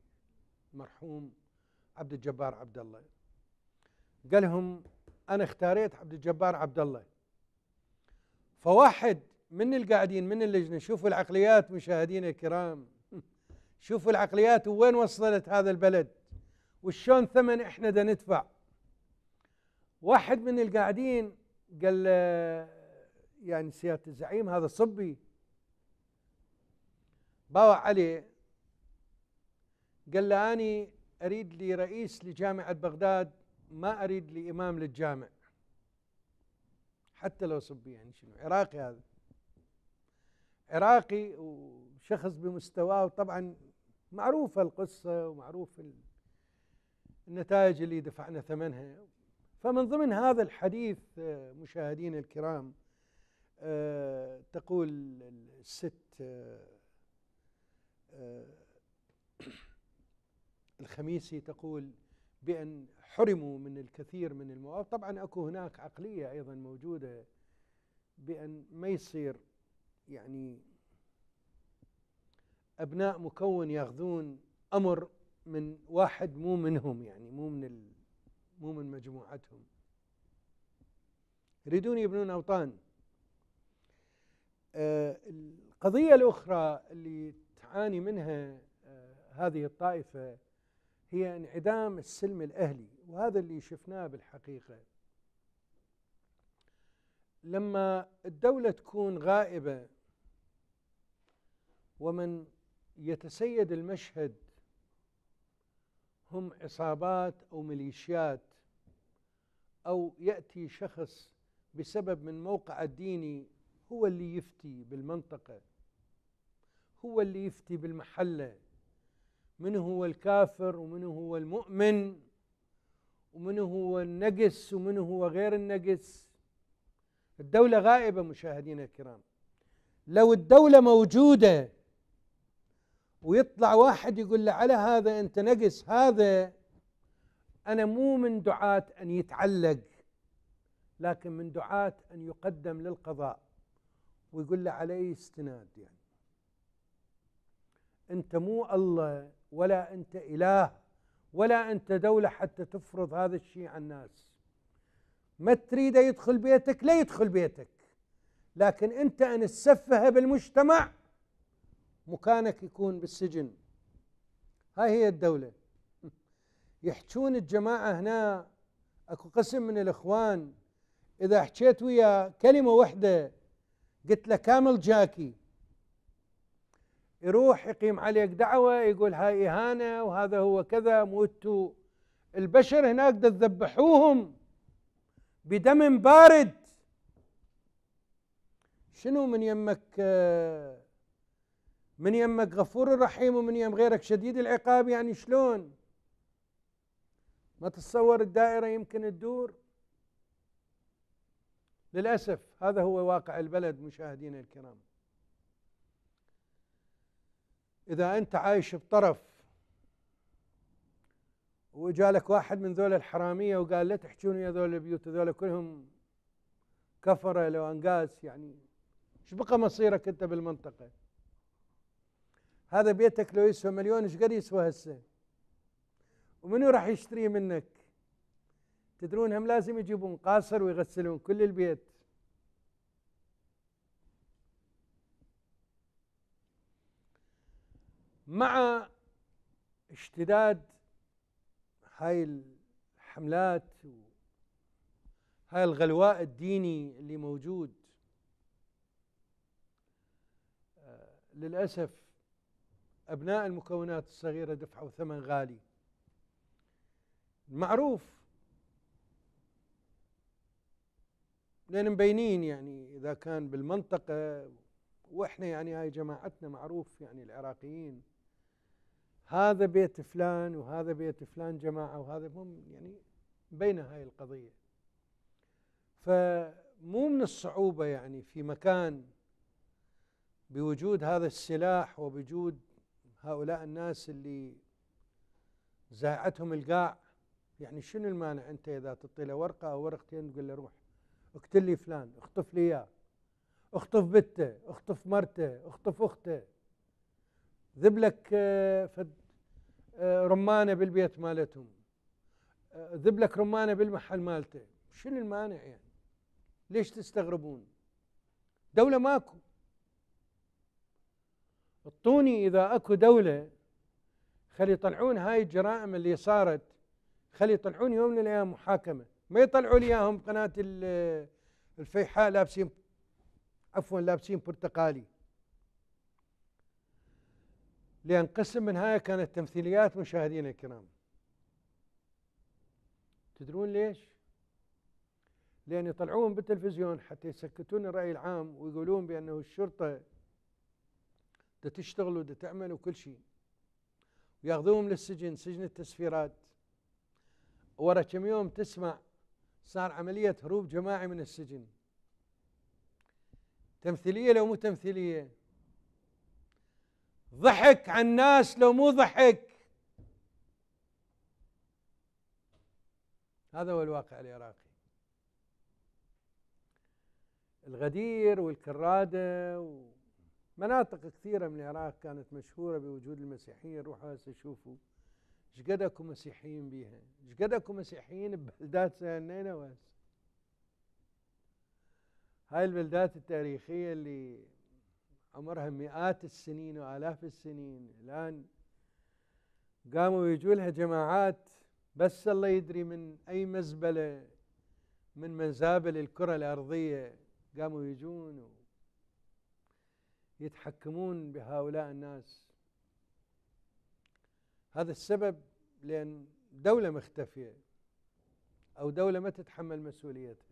المرحوم عبد الجبار عبد الله قال لهم انا اختاريت عبد الجبار عبد الله فواحد من القاعدين من اللجنه شوفوا العقليات مشاهدينا الكرام شوفوا العقليات وين وصلت هذا البلد وشون ثمن احنا دا ندفع واحد من القاعدين قال يعني سياده الزعيم هذا صبي باوع عليه قال له أنا أريد لي رئيس لجامعة بغداد ما أريد لي إمام للجامع حتى لو صبي يعني شنو عراقي هذا عراقي وشخص بمستواه وطبعا معروفة القصة ومعروف النتائج اللي دفعنا ثمنها فمن ضمن هذا الحديث آه، مشاهدينا الكرام آه، تقول الست آه، الخميسي تقول بأن حرموا من الكثير من المواد طبعا أكو هناك عقلية أيضا موجودة بأن ما يصير يعني أبناء مكون ياخذون أمر من واحد مو منهم يعني مو من مو من مجموعتهم يريدون يبنون أوطان آه، القضية الأخرى اللي تعاني منها آه، هذه الطائفة هي انعدام السلم الأهلي وهذا اللي شفناه بالحقيقة لما الدولة تكون غائبة ومن يتسيد المشهد هم عصابات أو ميليشيات أو يأتي شخص بسبب من موقع الديني هو اللي يفتي بالمنطقة هو اللي يفتي بالمحله من هو الكافر ومن هو المؤمن ومن هو النجس ومن هو غير النجس الدولة غائبة مشاهدينا الكرام لو الدولة موجودة ويطلع واحد يقول له على هذا أنت نجس هذا أنا مو من دعاة أن يتعلق لكن من دعاة أن يقدم للقضاء ويقول له على أي استناد يعني أنت مو الله ولا انت اله ولا انت دوله حتى تفرض هذا الشيء على الناس ما تريده يدخل بيتك لا يدخل بيتك لكن انت ان تسفه بالمجتمع مكانك يكون بالسجن هاي هي الدوله يحجون الجماعه هنا اكو قسم من الاخوان اذا حكيت ويا كلمه واحده قلت له كامل جاكي يروح يقيم عليك دعوة يقول هاي إهانة وهذا هو كذا موتوا البشر هناك تذبحوهم بدم بارد شنو من يمك من يمك غفور رحيم ومن يم غيرك شديد العقاب يعني شلون ما تتصور الدائرة يمكن تدور للأسف هذا هو واقع البلد مشاهدينا الكرام إذا أنت عايش بطرف وجالك واحد من ذول الحرامية وقال لا تحجون يا ذول البيوت ذول كلهم كفرة لو أنقاس يعني ايش بقى مصيرك أنت بالمنطقة هذا بيتك لو يسوى مليون ايش قد يسوى هسه ومنو راح يشتريه منك تدرون هم لازم يجيبون قاصر ويغسلون كل البيت مع اشتداد هاي الحملات هاي الغلواء الديني اللي موجود آه، للأسف أبناء المكونات الصغيرة دفعوا ثمن غالي معروف لان مبينين يعني اذا كان بالمنطقه واحنا يعني هاي جماعتنا معروف يعني العراقيين هذا بيت فلان وهذا بيت فلان جماعة وهذا هم يعني بين هاي القضية فمو من الصعوبة يعني في مكان بوجود هذا السلاح وبوجود هؤلاء الناس اللي زاعتهم القاع يعني شنو المانع انت اذا تعطي له ورقه او ورقتين تقول له روح اقتل لي فلان اخطف لي اياه اخطف بته اخطف مرته اخطف اخته ذب لك آه، فد رمانه بالبيت مالتهم ذب لك رمانه بالمحل مالته شنو المانع يعني ليش تستغربون دوله ماكو اعطوني اذا اكو دوله خلي يطلعون هاي الجرائم اللي صارت خلي يطلعون يوم من الايام محاكمه ما يطلعوا لي اياهم قناه الفيحاء لابسين عفوا لابسين برتقالي لأن قسم من هاي كانت تمثيليات مشاهدينا الكرام تدرون ليش؟ لأن يطلعون بالتلفزيون حتى يسكتون الرأي العام ويقولون بأنه الشرطة ده تشتغل وده تعمل وكل شيء وياخذوهم للسجن سجن التسفيرات ورا كم يوم تسمع صار عملية هروب جماعي من السجن تمثيلية لو مو تمثيلية ضحك على الناس لو مو ضحك هذا هو الواقع العراقي الغدير والكرادة ومناطق كثيرة من العراق كانت مشهورة بوجود المسيحيين روحوا هسه شوفوا ايش قد اكو مسيحيين بيها ايش قد اكو مسيحيين ببلدات هنينة وهسه هاي البلدات التاريخية اللي عمرها مئات السنين وآلاف السنين الآن قاموا يجوا لها جماعات بس الله يدري من أي مزبلة من مزابل الكرة الأرضية قاموا يجون يتحكمون بهؤلاء الناس هذا السبب لأن دولة مختفية أو دولة ما تتحمل مسؤوليتها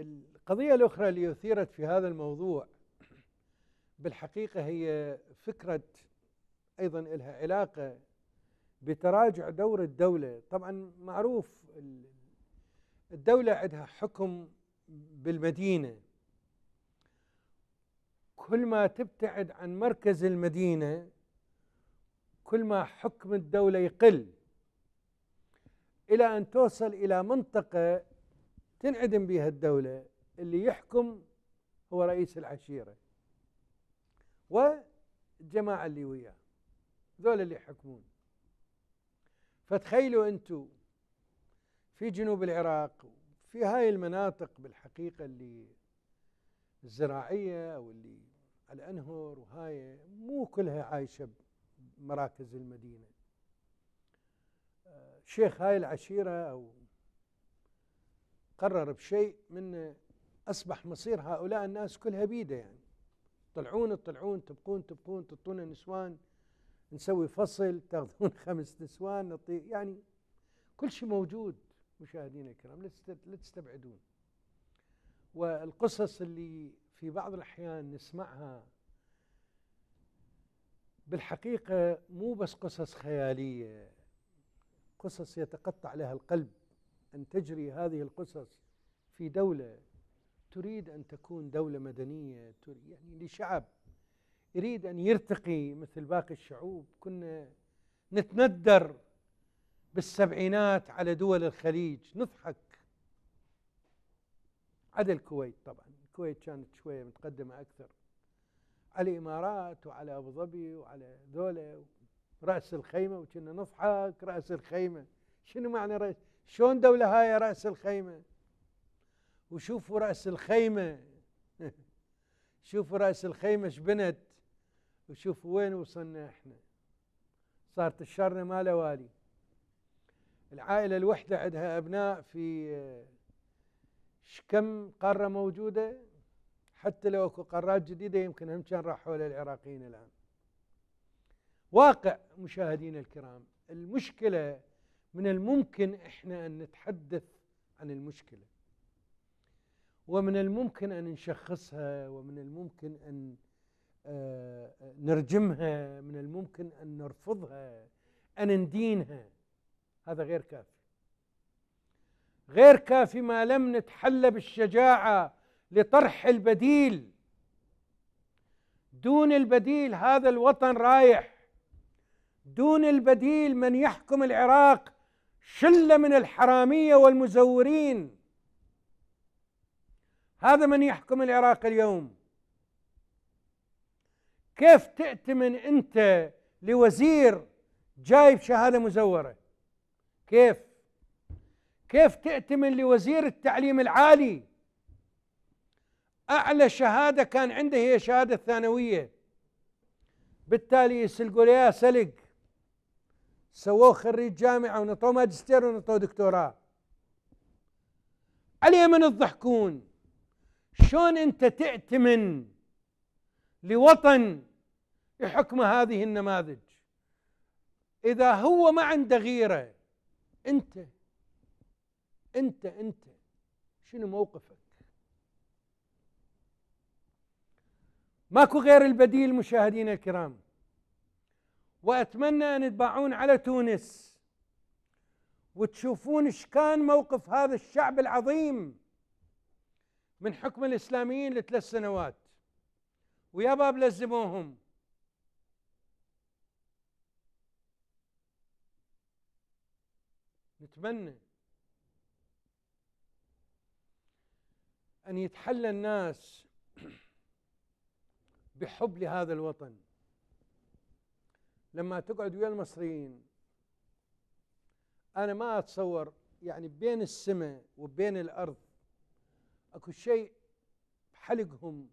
القضية الأخرى اللي أثيرت في هذا الموضوع بالحقيقة هي فكرة أيضا لها علاقة بتراجع دور الدولة طبعا معروف الدولة عندها حكم بالمدينة كل ما تبتعد عن مركز المدينة كل ما حكم الدولة يقل إلى أن توصل إلى منطقة تنعدم بها الدولة اللي يحكم هو رئيس العشيرة والجماعة اللي وياه ذول اللي يحكمون فتخيلوا أنتوا في جنوب العراق في هاي المناطق بالحقيقة اللي الزراعية واللي على الأنهر وهاي مو كلها عايشة بمراكز المدينة آه، شيخ هاي العشيرة أو قرر بشيء من أصبح مصير هؤلاء الناس كلها بيده يعني طلعون تطلعون تبقون تبقون تطون نسوان نسوي فصل تاخذون خمس نسوان نطي يعني كل شيء موجود مشاهدينا الكرام لا تستبعدون والقصص اللي في بعض الأحيان نسمعها بالحقيقة مو بس قصص خيالية قصص يتقطع لها القلب أن تجري هذه القصص في دولة تريد أن تكون دولة مدنية يعني لشعب يريد أن يرتقي مثل باقي الشعوب كنا نتندر بالسبعينات على دول الخليج نضحك عدا الكويت طبعا الكويت كانت شوية متقدمة أكثر على الإمارات وعلى أبو ظبي وعلى ذولا رأس الخيمة وكنا نضحك رأس الخيمة شنو معنى رأس شلون دولة هاي رأس الخيمة وشوفوا رأس الخيمة شوفوا رأس الخيمة شبنت وشوفوا وين وصلنا احنا صارت الشرنة ما لوالي العائلة الوحدة عندها أبناء في كم قارة موجودة حتى لو اكو قارات جديدة يمكن هم كان راحوا للعراقيين الآن واقع مشاهدينا الكرام المشكلة من الممكن احنا ان نتحدث عن المشكله ومن الممكن ان نشخصها ومن الممكن ان آه، آه، نرجمها من الممكن ان نرفضها ان ندينها هذا غير كافي غير كافي ما لم نتحلى بالشجاعه لطرح البديل دون البديل هذا الوطن رايح دون البديل من يحكم العراق شله من الحراميه والمزورين هذا من يحكم العراق اليوم كيف تأتمن انت لوزير جايب شهاده مزوره كيف كيف تأتمن لوزير التعليم العالي اعلى شهاده كان عنده هي شهاده ثانويه بالتالي يسلقوا ليها سلق سووه خريج جامعه ونطوه ماجستير ونطوه دكتوراه عليه من تضحكون شلون انت تأتمن لوطن يحكم هذه النماذج اذا هو ما عنده غيره انت انت انت شنو موقفك ماكو غير البديل مشاهدينا الكرام وأتمنى أن تباعون على تونس وتشوفون إيش كان موقف هذا الشعب العظيم من حكم الإسلاميين لثلاث سنوات ويا باب لزموهم نتمنى أن يتحلى الناس بحب لهذا الوطن لما تقعد ويا المصريين انا ما اتصور يعني بين السماء وبين الارض اكو شيء بحلقهم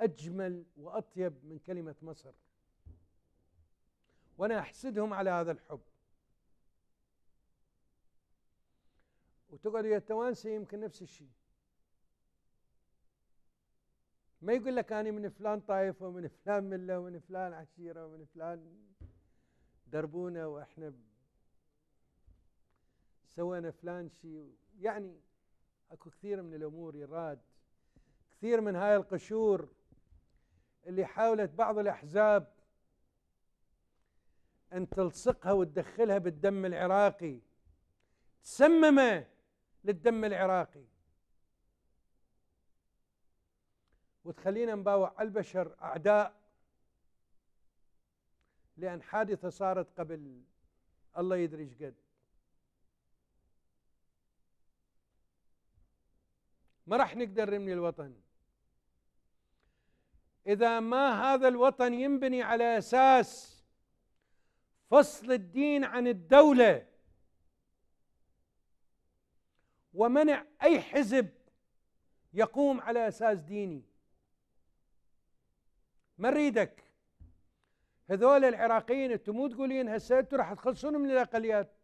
اجمل واطيب من كلمه مصر وانا احسدهم على هذا الحب وتقعد ويا التوانسه يمكن نفس الشيء ما يقول لك أنا من فلان طائفة ومن فلان ملة ومن فلان عشيرة ومن فلان دربونا وإحنا سوينا فلان شيء يعني اكو كثير من الامور يراد كثير من هاي القشور اللي حاولت بعض الاحزاب ان تلصقها وتدخلها بالدم العراقي تسممه للدم العراقي وتخلينا نباوع على البشر أعداء لأن حادثة صارت قبل الله يدري ايش قد ما راح نقدر نبني الوطن إذا ما هذا الوطن ينبني على أساس فصل الدين عن الدولة ومنع أي حزب يقوم على أساس ديني ما نريدك هذول العراقيين انتم مو تقولين هسه انتم راح تخلصون من الاقليات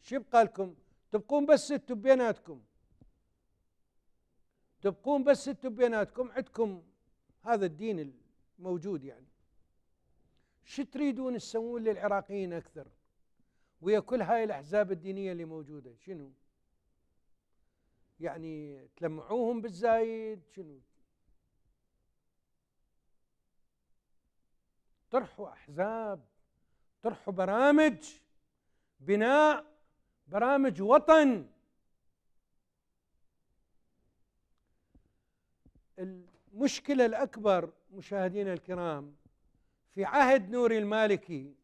شو يبقى لكم؟ تبقون بس انتم بيناتكم تبقون بس انتم بيناتكم عندكم هذا الدين الموجود يعني شو تريدون تسوون للعراقيين اكثر؟ ويا كل هاي الاحزاب الدينيه اللي موجوده شنو؟ يعني تلمعوهم بالزايد شنو؟ طرحوا احزاب طرحوا برامج بناء برامج وطن المشكله الاكبر مشاهدينا الكرام في عهد نوري المالكي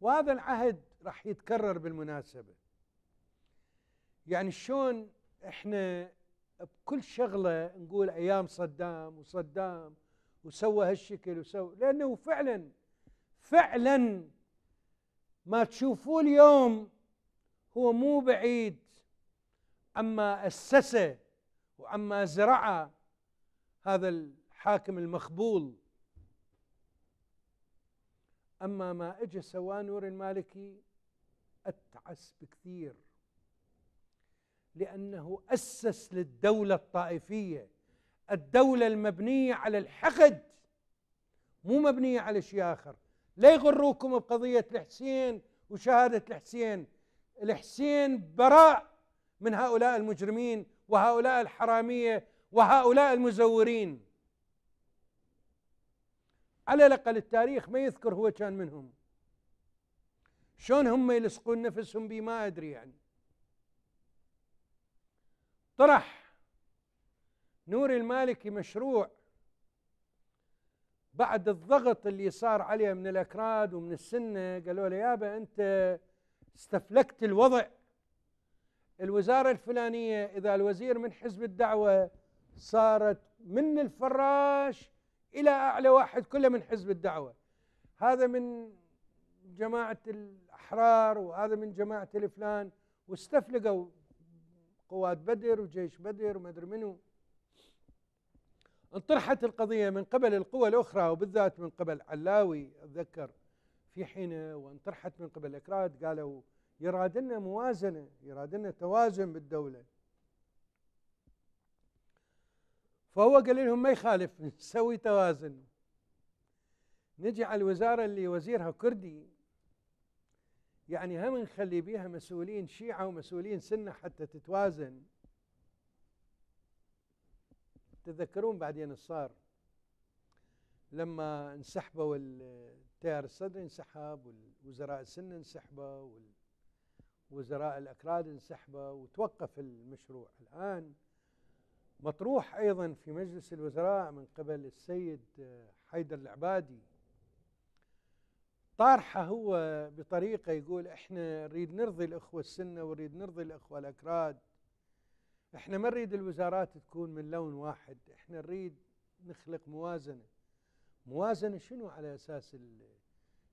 وهذا العهد راح يتكرر بالمناسبه يعني شلون احنا بكل شغله نقول ايام صدام وصدام وسوى هالشكل وسوى لانه فعلا فعلا ما تشوفوه اليوم هو مو بعيد عما اسسه وعما زرعه هذا الحاكم المخبول اما ما اجى سواه نور المالكي اتعس بكثير لانه اسس للدوله الطائفيه الدولة المبنية على الحقد مو مبنية على شيء آخر لا يغروكم بقضية الحسين وشهادة الحسين الحسين براء من هؤلاء المجرمين وهؤلاء الحرامية وهؤلاء المزورين على الأقل التاريخ ما يذكر هو كان منهم شلون هم يلصقون نفسهم بي ما أدري يعني طرح نوري المالكي مشروع بعد الضغط اللي صار عليه من الاكراد ومن السنه قالوا له يابا انت استفلكت الوضع الوزاره الفلانيه اذا الوزير من حزب الدعوه صارت من الفراش الى اعلى واحد كله من حزب الدعوه هذا من جماعه الاحرار وهذا من جماعه الفلان واستفلقوا قوات بدر وجيش بدر وما ادري منو انطرحت القضية من قبل القوى الأخرى وبالذات من قبل علاوي أتذكر في حينه وانطرحت من قبل الأكراد قالوا يراد لنا موازنة يراد لنا توازن بالدولة فهو قال لهم ما يخالف نسوي توازن نجي على الوزارة اللي وزيرها كردي يعني هم نخلي بيها مسؤولين شيعة ومسؤولين سنة حتى تتوازن تذكرون بعدين صار لما انسحبوا التيار الصدري انسحب والوزراء السن انسحبوا ووزراء الأكراد انسحبوا وتوقف المشروع الآن مطروح أيضا في مجلس الوزراء من قبل السيد آه، حيدر العبادي طارحة هو بطريقة يقول احنا نريد نرضي الأخوة السنة ونريد نرضي الأخوة الأكراد احنا ما نريد الوزارات تكون من لون واحد احنا نريد نخلق موازنه موازنه شنو على اساس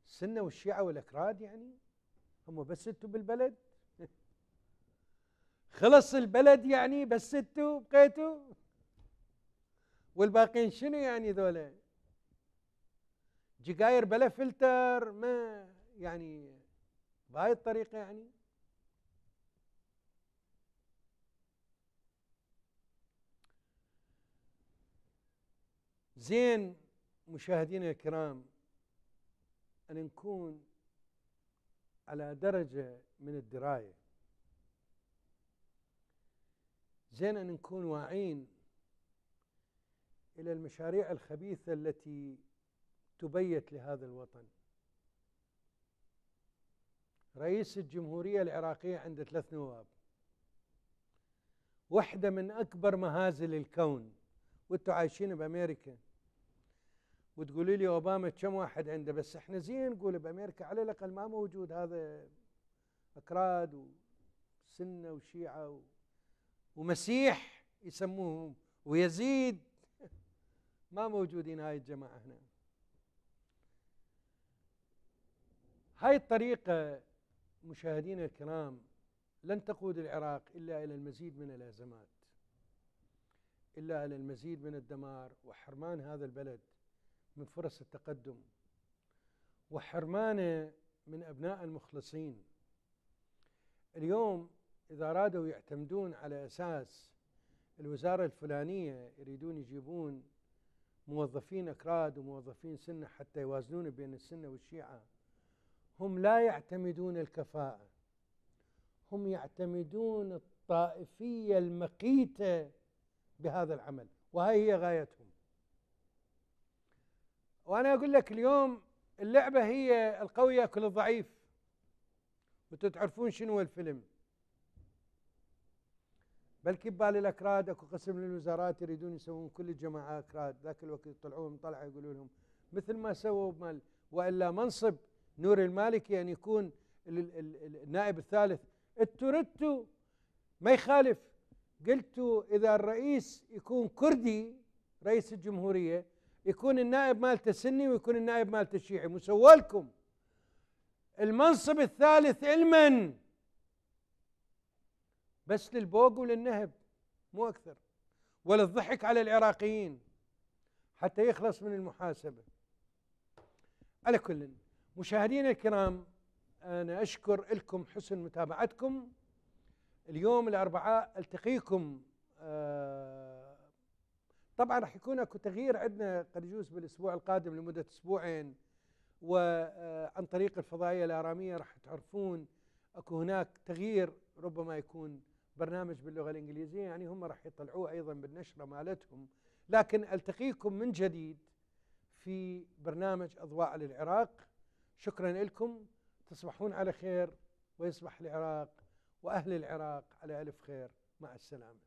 السنه والشيعه والاكراد يعني هم بس انتوا بالبلد خلص البلد يعني بس انتوا بقيتوا والباقيين شنو يعني ذولا جقاير بلا فلتر ما يعني بهاي الطريقه يعني زين مشاهدينا الكرام أن نكون على درجة من الدراية زين أن نكون واعين إلى المشاريع الخبيثة التي تبيت لهذا الوطن رئيس الجمهورية العراقية عنده ثلاث نواب واحدة من أكبر مهازل الكون وانتم عايشين بأمريكا وتقولي لي اوباما كم واحد عنده بس احنا زين نقول بامريكا على الاقل ما موجود هذا اكراد وسنه وشيعه و... ومسيح يسموهم ويزيد ما موجودين هاي الجماعه هنا هاي الطريقه مشاهدينا الكرام لن تقود العراق الا الى المزيد من الازمات الا الى المزيد من الدمار وحرمان هذا البلد من فرص التقدم وحرمانه من أبناء المخلصين اليوم إذا أرادوا يعتمدون على أساس الوزارة الفلانية يريدون يجيبون موظفين أكراد وموظفين سنة حتى يوازنون بين السنة والشيعة هم لا يعتمدون الكفاءة هم يعتمدون الطائفية المقيتة بهذا العمل وهي هي غايتهم وانا اقول لك اليوم اللعبه هي القوي ياكل الضعيف وانتم تعرفون شنو الفيلم بلكي ببال الاكراد اكو قسم من الوزارات يريدون يسوون كل الجماعه اكراد ذاك الوقت يطلعوهم طلعه يقولوا لهم مثل ما سووا مال والا منصب نور المالكي ان يكون النائب الثالث التورتو ما يخالف قلتوا اذا الرئيس يكون كردي رئيس الجمهوريه يكون النائب مالته سني ويكون النائب مالته شيعي مسولكم لكم المنصب الثالث المن بس للبوق وللنهب مو اكثر وللضحك على العراقيين حتى يخلص من المحاسبه على كل مشاهدينا الكرام انا اشكر لكم حسن متابعتكم اليوم الاربعاء التقيكم آه طبعا راح يكون اكو تغيير عندنا قد يجوز بالاسبوع القادم لمده اسبوعين وعن آه، طريق الفضائيه الاراميه راح تعرفون اكو هناك تغيير ربما يكون برنامج باللغه الانجليزيه يعني هم راح يطلعوه ايضا بالنشره مالتهم لكن التقيكم من جديد في برنامج اضواء للعراق شكرا لكم تصبحون على خير ويصبح العراق واهل العراق على الف خير مع السلامه